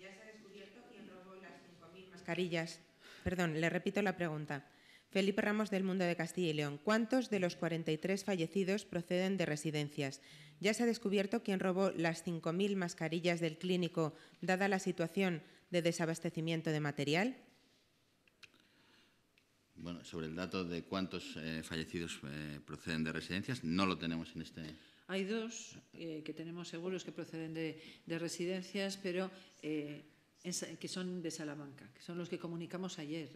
Ya se ha descubierto quién robó las 5.000 mascarillas. Perdón, le repito la pregunta. Felipe Ramos del Mundo de Castilla y León. ¿Cuántos de los 43 fallecidos proceden de residencias? Ya se ha descubierto quién robó las 5.000 mascarillas del clínico, dada la situación de desabastecimiento de material. Bueno, sobre el dato de cuántos eh, fallecidos eh, proceden de residencias, no lo tenemos en este. Hay dos eh, que tenemos seguros que proceden de, residencias, pero que son de Salamanca, que son los que comunicamos ayer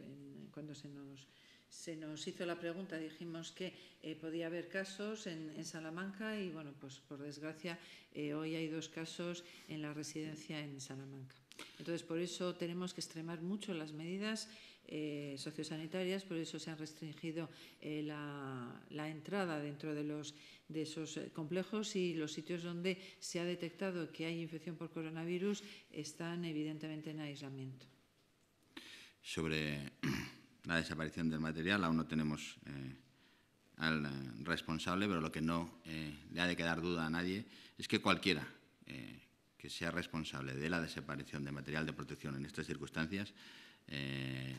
cuando se nos se nos hizo la pregunta, dijimos que eh, podía haber casos en, Salamanca y bueno, pues por desgracia eh, hoy hay dos casos en la residencia en Salamanca. Entonces, por eso tenemos que extremar mucho las medidas eh, sociosanitarias, por eso se han restringido la, entrada dentro de, los, de esos complejos y los sitios donde se ha detectado que hay infección por coronavirus están evidentemente en aislamiento. Sobre la desaparición del material. Aún no tenemos eh, al responsable, pero lo que no eh, le ha de quedar duda a nadie es que cualquiera eh, que sea responsable de la desaparición de material de protección en estas circunstancias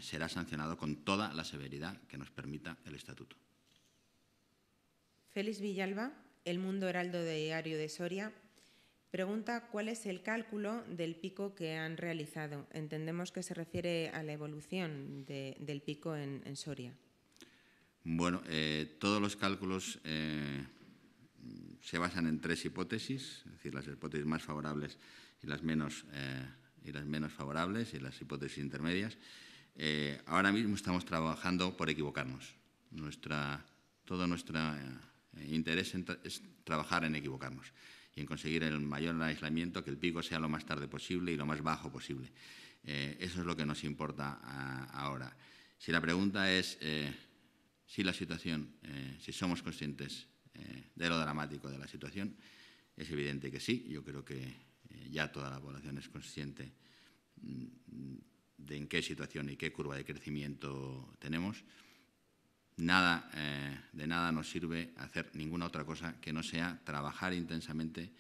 será sancionado con toda la severidad que nos permita el Estatuto. Félix Villalba, El Mundo Heraldo de Diario de Soria, Pregunta cuál es el cálculo del pico que han realizado. Entendemos que se refiere a la evolución del pico en, Soria. Bueno, eh, todos los cálculos eh, se basan en tres hipótesis, es decir, las hipótesis más favorables y las menos, eh, y las menos favorables y las hipótesis intermedias. ahora mismo estamos trabajando por equivocarnos. Nuestra, todo nuestro interés es trabajar en equivocarnos y en conseguir el mayor aislamiento, que el pico sea lo más tarde posible y lo más bajo posible. Eh, eso es lo que nos importa ahora. Si la pregunta es eh, si la situación, eh, si somos conscientes de lo dramático de la situación, es evidente que sí. Yo creo que ya toda la población es consciente mm, de en qué situación y qué curva de crecimiento tenemos nada, eh, de nada nos sirve hacer ninguna otra cosa que no sea trabajar intensamente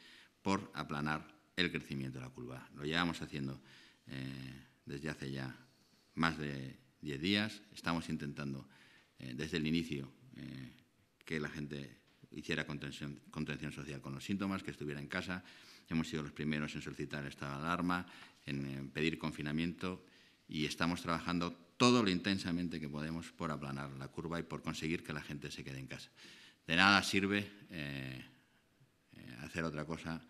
por aplanar el crecimiento de la curva. Lo llevamos haciendo eh, desde hace ya más de 10 días. Estamos intentando eh, desde el inicio que la gente hiciera contención, contención social con los síntomas, que estuviera en casa. Hemos sido los primeros en solicitar esta alarma, en pedir confinamiento y estamos trabajando todo lo intensamente que podemos por aplanar la curva y por conseguir que la gente se quede en casa. De nada sirve eh, eh, hacer otra cosa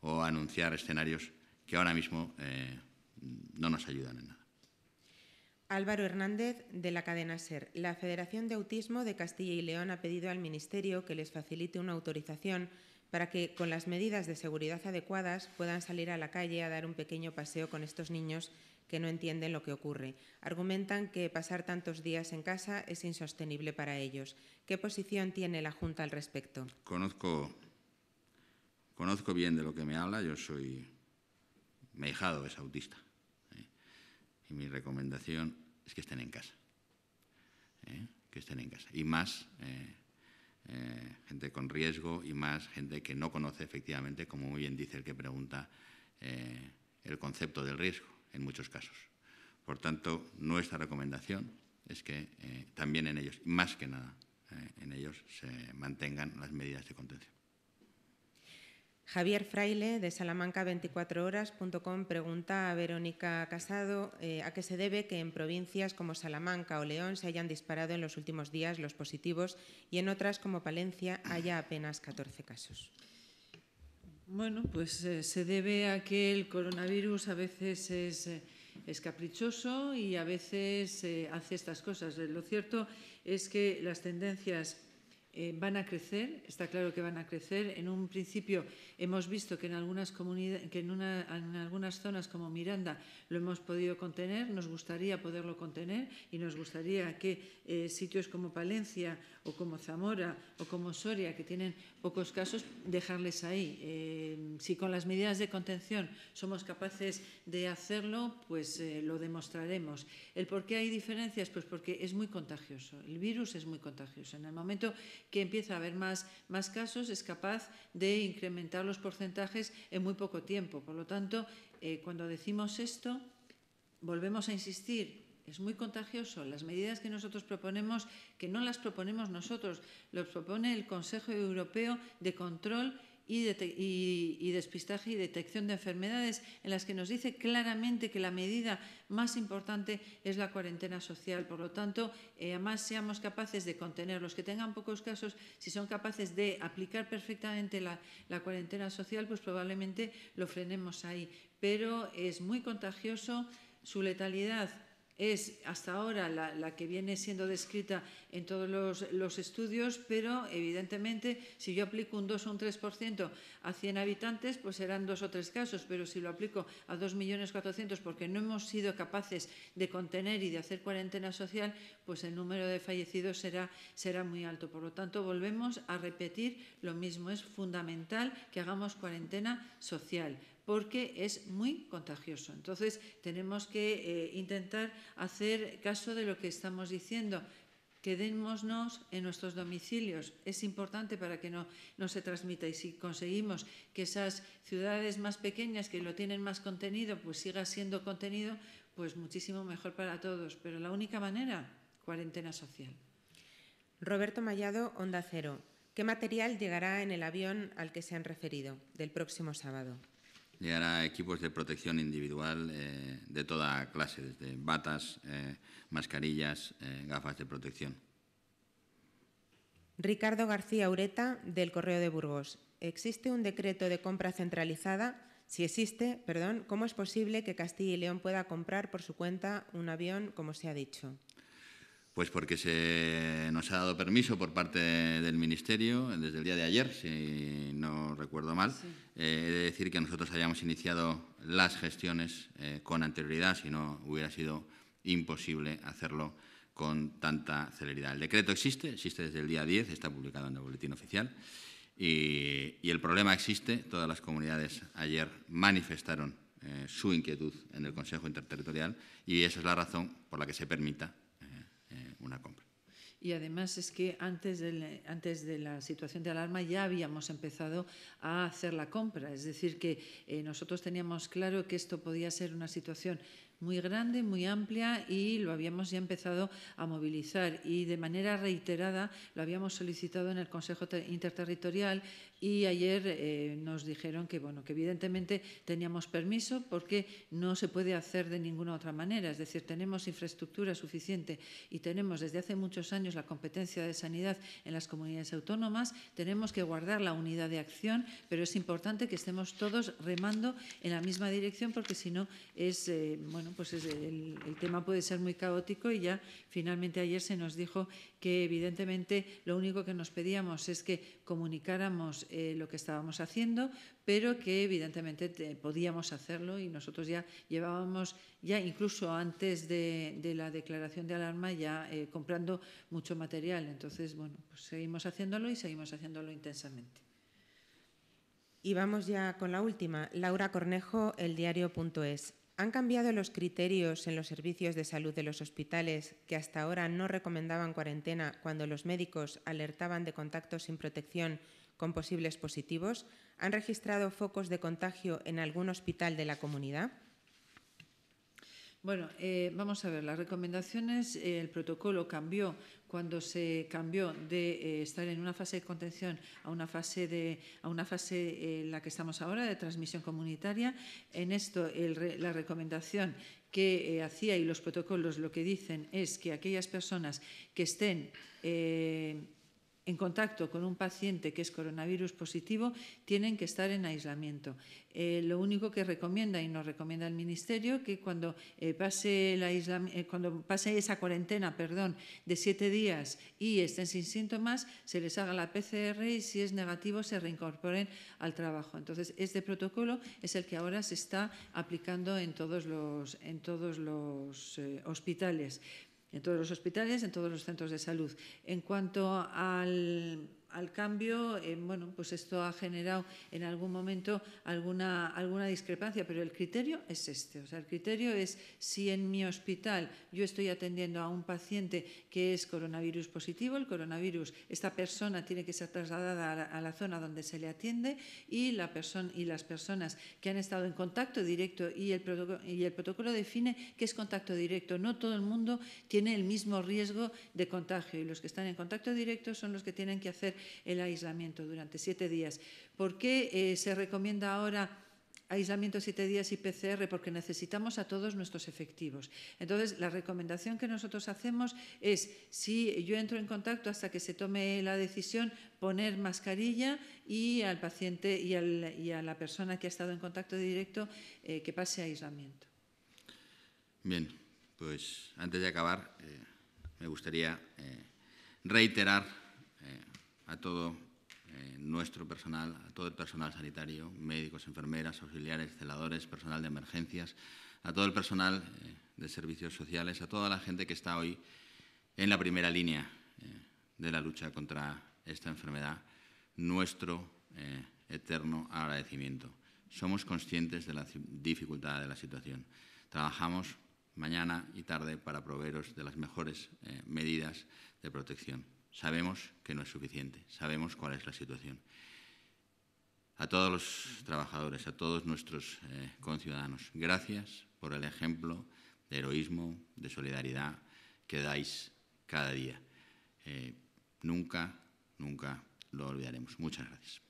o anunciar escenarios que ahora mismo eh, no nos ayudan en nada. Álvaro Hernández, de la cadena SER. La Federación de Autismo de Castilla y León ha pedido al Ministerio que les facilite una autorización para que, con las medidas de seguridad adecuadas, puedan salir a la calle a dar un pequeño paseo con estos niños que no entienden lo que ocurre. Argumentan que pasar tantos días en casa es insostenible para ellos. ¿Qué posición tiene la Junta al respecto? Conozco, conozco bien de lo que me habla. Yo soy. Mi hijado es autista. ¿eh? Y mi recomendación es que estén en casa. ¿eh? Que estén en casa. Y más. Eh, gente con riesgo y más gente que no conoce efectivamente, como muy bien dice el que pregunta, el concepto del riesgo en muchos casos. Por tanto, nuestra recomendación es que eh, también en ellos, más que nada eh, en ellos, se mantengan las medidas de contención. Javier Fraile, de salamanca24horas.com, pregunta a Verónica Casado eh, a qué se debe que en provincias como Salamanca o León se hayan disparado en los últimos días los positivos y en otras como Palencia haya apenas 14 casos. Bueno, pues eh, se debe a que el coronavirus a veces es, eh, caprichoso y a veces eh, hace estas cosas. Lo cierto es que las tendencias eh, van a crecer, está claro que van a crecer. En un principio hemos visto que en algunas, que en, algunas zonas como Miranda lo hemos podido contener, nos gustaría poderlo contener y nos gustaría que eh, sitios como Palencia o como Zamora o como Soria, que tienen pocos casos, dejarles ahí. Eh, si con las medidas de contención somos capaces de hacerlo, pues lo demostraremos. ¿El por qué hay diferencias? Pues porque es muy contagioso. El virus es muy contagioso. En el momento que empieza a haber más, más casos, es capaz de incrementar los porcentajes en muy poco tiempo. Por lo tanto, eh, cuando decimos esto, volvemos a insistir, es muy contagioso. Las medidas que nosotros proponemos, que no las proponemos nosotros, los propone el Consejo Europeo de Control y, despistaje y detección de enfermedades, en las que nos dice claramente que la medida más importante es la cuarentena social. Por lo tanto, eh, además seamos capaces de contener los que tengan pocos casos, si son capaces de aplicar perfectamente la, la cuarentena social, pues probablemente lo frenemos ahí. Pero es muy contagioso, su letalidad es hasta ahora la, que viene siendo descrita en todos los, estudios, pero evidentemente si yo aplico un 2 o un 3% a 100 habitantes, pues serán dos o tres casos, pero si lo aplico a 2.400.000 porque no hemos sido capaces de contener y de hacer cuarentena social, pues el número de fallecidos será, será muy alto. Por lo tanto, volvemos a repetir lo mismo. Es fundamental que hagamos cuarentena social porque es muy contagioso. Entonces, tenemos que eh, intentar hacer caso de lo que estamos diciendo. Quedémonos en nuestros domicilios. Es importante para que no, se transmita y si conseguimos que esas ciudades más pequeñas que lo tienen más contenido, pues siga siendo contenido, pues muchísimo mejor para todos. Pero la única manera, cuarentena social. Roberto Mallado, Onda Cero. ¿Qué material llegará en el avión al que se han referido del próximo sábado? hará equipos de protección individual eh, de toda clase, desde batas, eh, mascarillas, eh, gafas de protección. Ricardo García Ureta, del Correo de Burgos. ¿Existe un decreto de compra centralizada? Si existe, perdón, ¿cómo es posible que Castilla y León pueda comprar por su cuenta un avión, como se ha dicho? Pues porque se nos ha dado permiso por parte del Ministerio, desde el día de ayer, si no recuerdo mal, eh, de decir que nosotros habíamos iniciado las gestiones eh, con anterioridad, si no hubiera sido imposible hacerlo con tanta celeridad. El decreto existe, existe desde el día 10, está publicado en el boletín oficial. Y, el problema existe. Todas las comunidades ayer manifestaron eh, su inquietud en el Consejo Interterritorial y esa es la razón por la que se permita eh, una compra. Y además es que antes de, la, antes de la situación de alarma ya habíamos empezado a hacer la compra. Es decir, que eh, nosotros teníamos claro que esto podía ser una situación muy grande, muy amplia y lo habíamos ya empezado a movilizar y de manera reiterada lo habíamos solicitado en el Consejo Interterritorial, y ayer eh, nos dijeron que, bueno, que evidentemente teníamos permiso porque no se puede hacer de ninguna otra manera. Es decir, tenemos infraestructura suficiente y tenemos desde hace muchos años la competencia de sanidad en las comunidades autónomas. Tenemos que guardar la unidad de acción, pero es importante que estemos todos remando en la misma dirección porque si no es, eh, bueno, pues el tema puede ser muy caótico y ya finalmente ayer se nos dijo que evidentemente lo único que nos pedíamos es que comunicáramos eh, lo que estábamos haciendo, pero que evidentemente eh, podíamos hacerlo y nosotros ya llevábamos, ya incluso antes de, la declaración de alarma, ya eh, comprando mucho material. Entonces, bueno, pues seguimos haciéndolo y seguimos haciéndolo intensamente. Y vamos ya con la última. Laura Cornejo, El eldiario.es. ¿Han cambiado los criterios en los servicios de salud de los hospitales que hasta ahora no recomendaban cuarentena cuando los médicos alertaban de contactos sin protección con posibles positivos? ¿Han registrado focos de contagio en algún hospital de la comunidad? Bueno, eh, vamos a ver, las recomendaciones, eh, el protocolo cambió cuando se cambió de eh, estar en una fase de contención a una fase, de, a una fase en la que estamos ahora, de transmisión comunitaria. En esto, la recomendación que hacía y los protocolos lo que dicen es que aquellas personas que estén en contacto con un paciente que es coronavirus positivo tienen que estar en aislamiento. Eh, lo único que recomienda y nos recomienda el Ministerio que cuando, eh, pase, la eh, cuando pase esa cuarentena perdón, de siete días y estén sin síntomas, se les haga la PCR y si es negativo se reincorporen al trabajo. Entonces, este protocolo es el que ahora se está aplicando en todos los, en todos los hospitales en todos los hospitales, en todos los centros de salud. En cuanto al al cambio, eh, bueno, pues esto ha generado en algún momento alguna, alguna discrepancia, pero el criterio es este. O sea, el criterio es si en mi hospital yo estoy atendiendo a un paciente que es coronavirus positivo, el coronavirus, esta persona tiene que ser trasladada a la, zona donde se le atiende y, la persona, y las personas que han estado en contacto directo y el, protocolo, y el protocolo define que es contacto directo. No todo el mundo tiene el mismo riesgo de contagio y los que están en contacto directo son los que tienen que hacer el aislamiento durante siete días. ¿Por qué eh, se recomienda ahora aislamiento siete días y PCR porque necesitamos a todos nuestros efectivos. Entonces, la recomendación que nosotros hacemos es, si yo entro en contacto hasta que se tome la decisión, poner mascarilla y al paciente y, a la persona que ha estado en contacto directo eh, que pase a aislamiento. Bien, pues antes de acabar, eh, me gustaría reiterar a todo eh, nuestro personal, a todo el personal sanitario, médicos, enfermeras, auxiliares, celadores, personal de emergencias, a todo el personal eh, de servicios sociales, a toda la gente que está hoy en la primera línea eh, de la lucha contra esta enfermedad, nuestro eterno agradecimiento. Somos conscientes de la dificultad de la situación. Trabajamos mañana y tarde para proveeros de las mejores medidas de protección. Sabemos que no es suficiente, sabemos cuál es la situación. A todos los trabajadores, a todos nuestros eh, conciudadanos, gracias por el ejemplo de heroísmo, de solidaridad que dais cada día. Eh, nunca, nunca lo olvidaremos. Muchas gracias.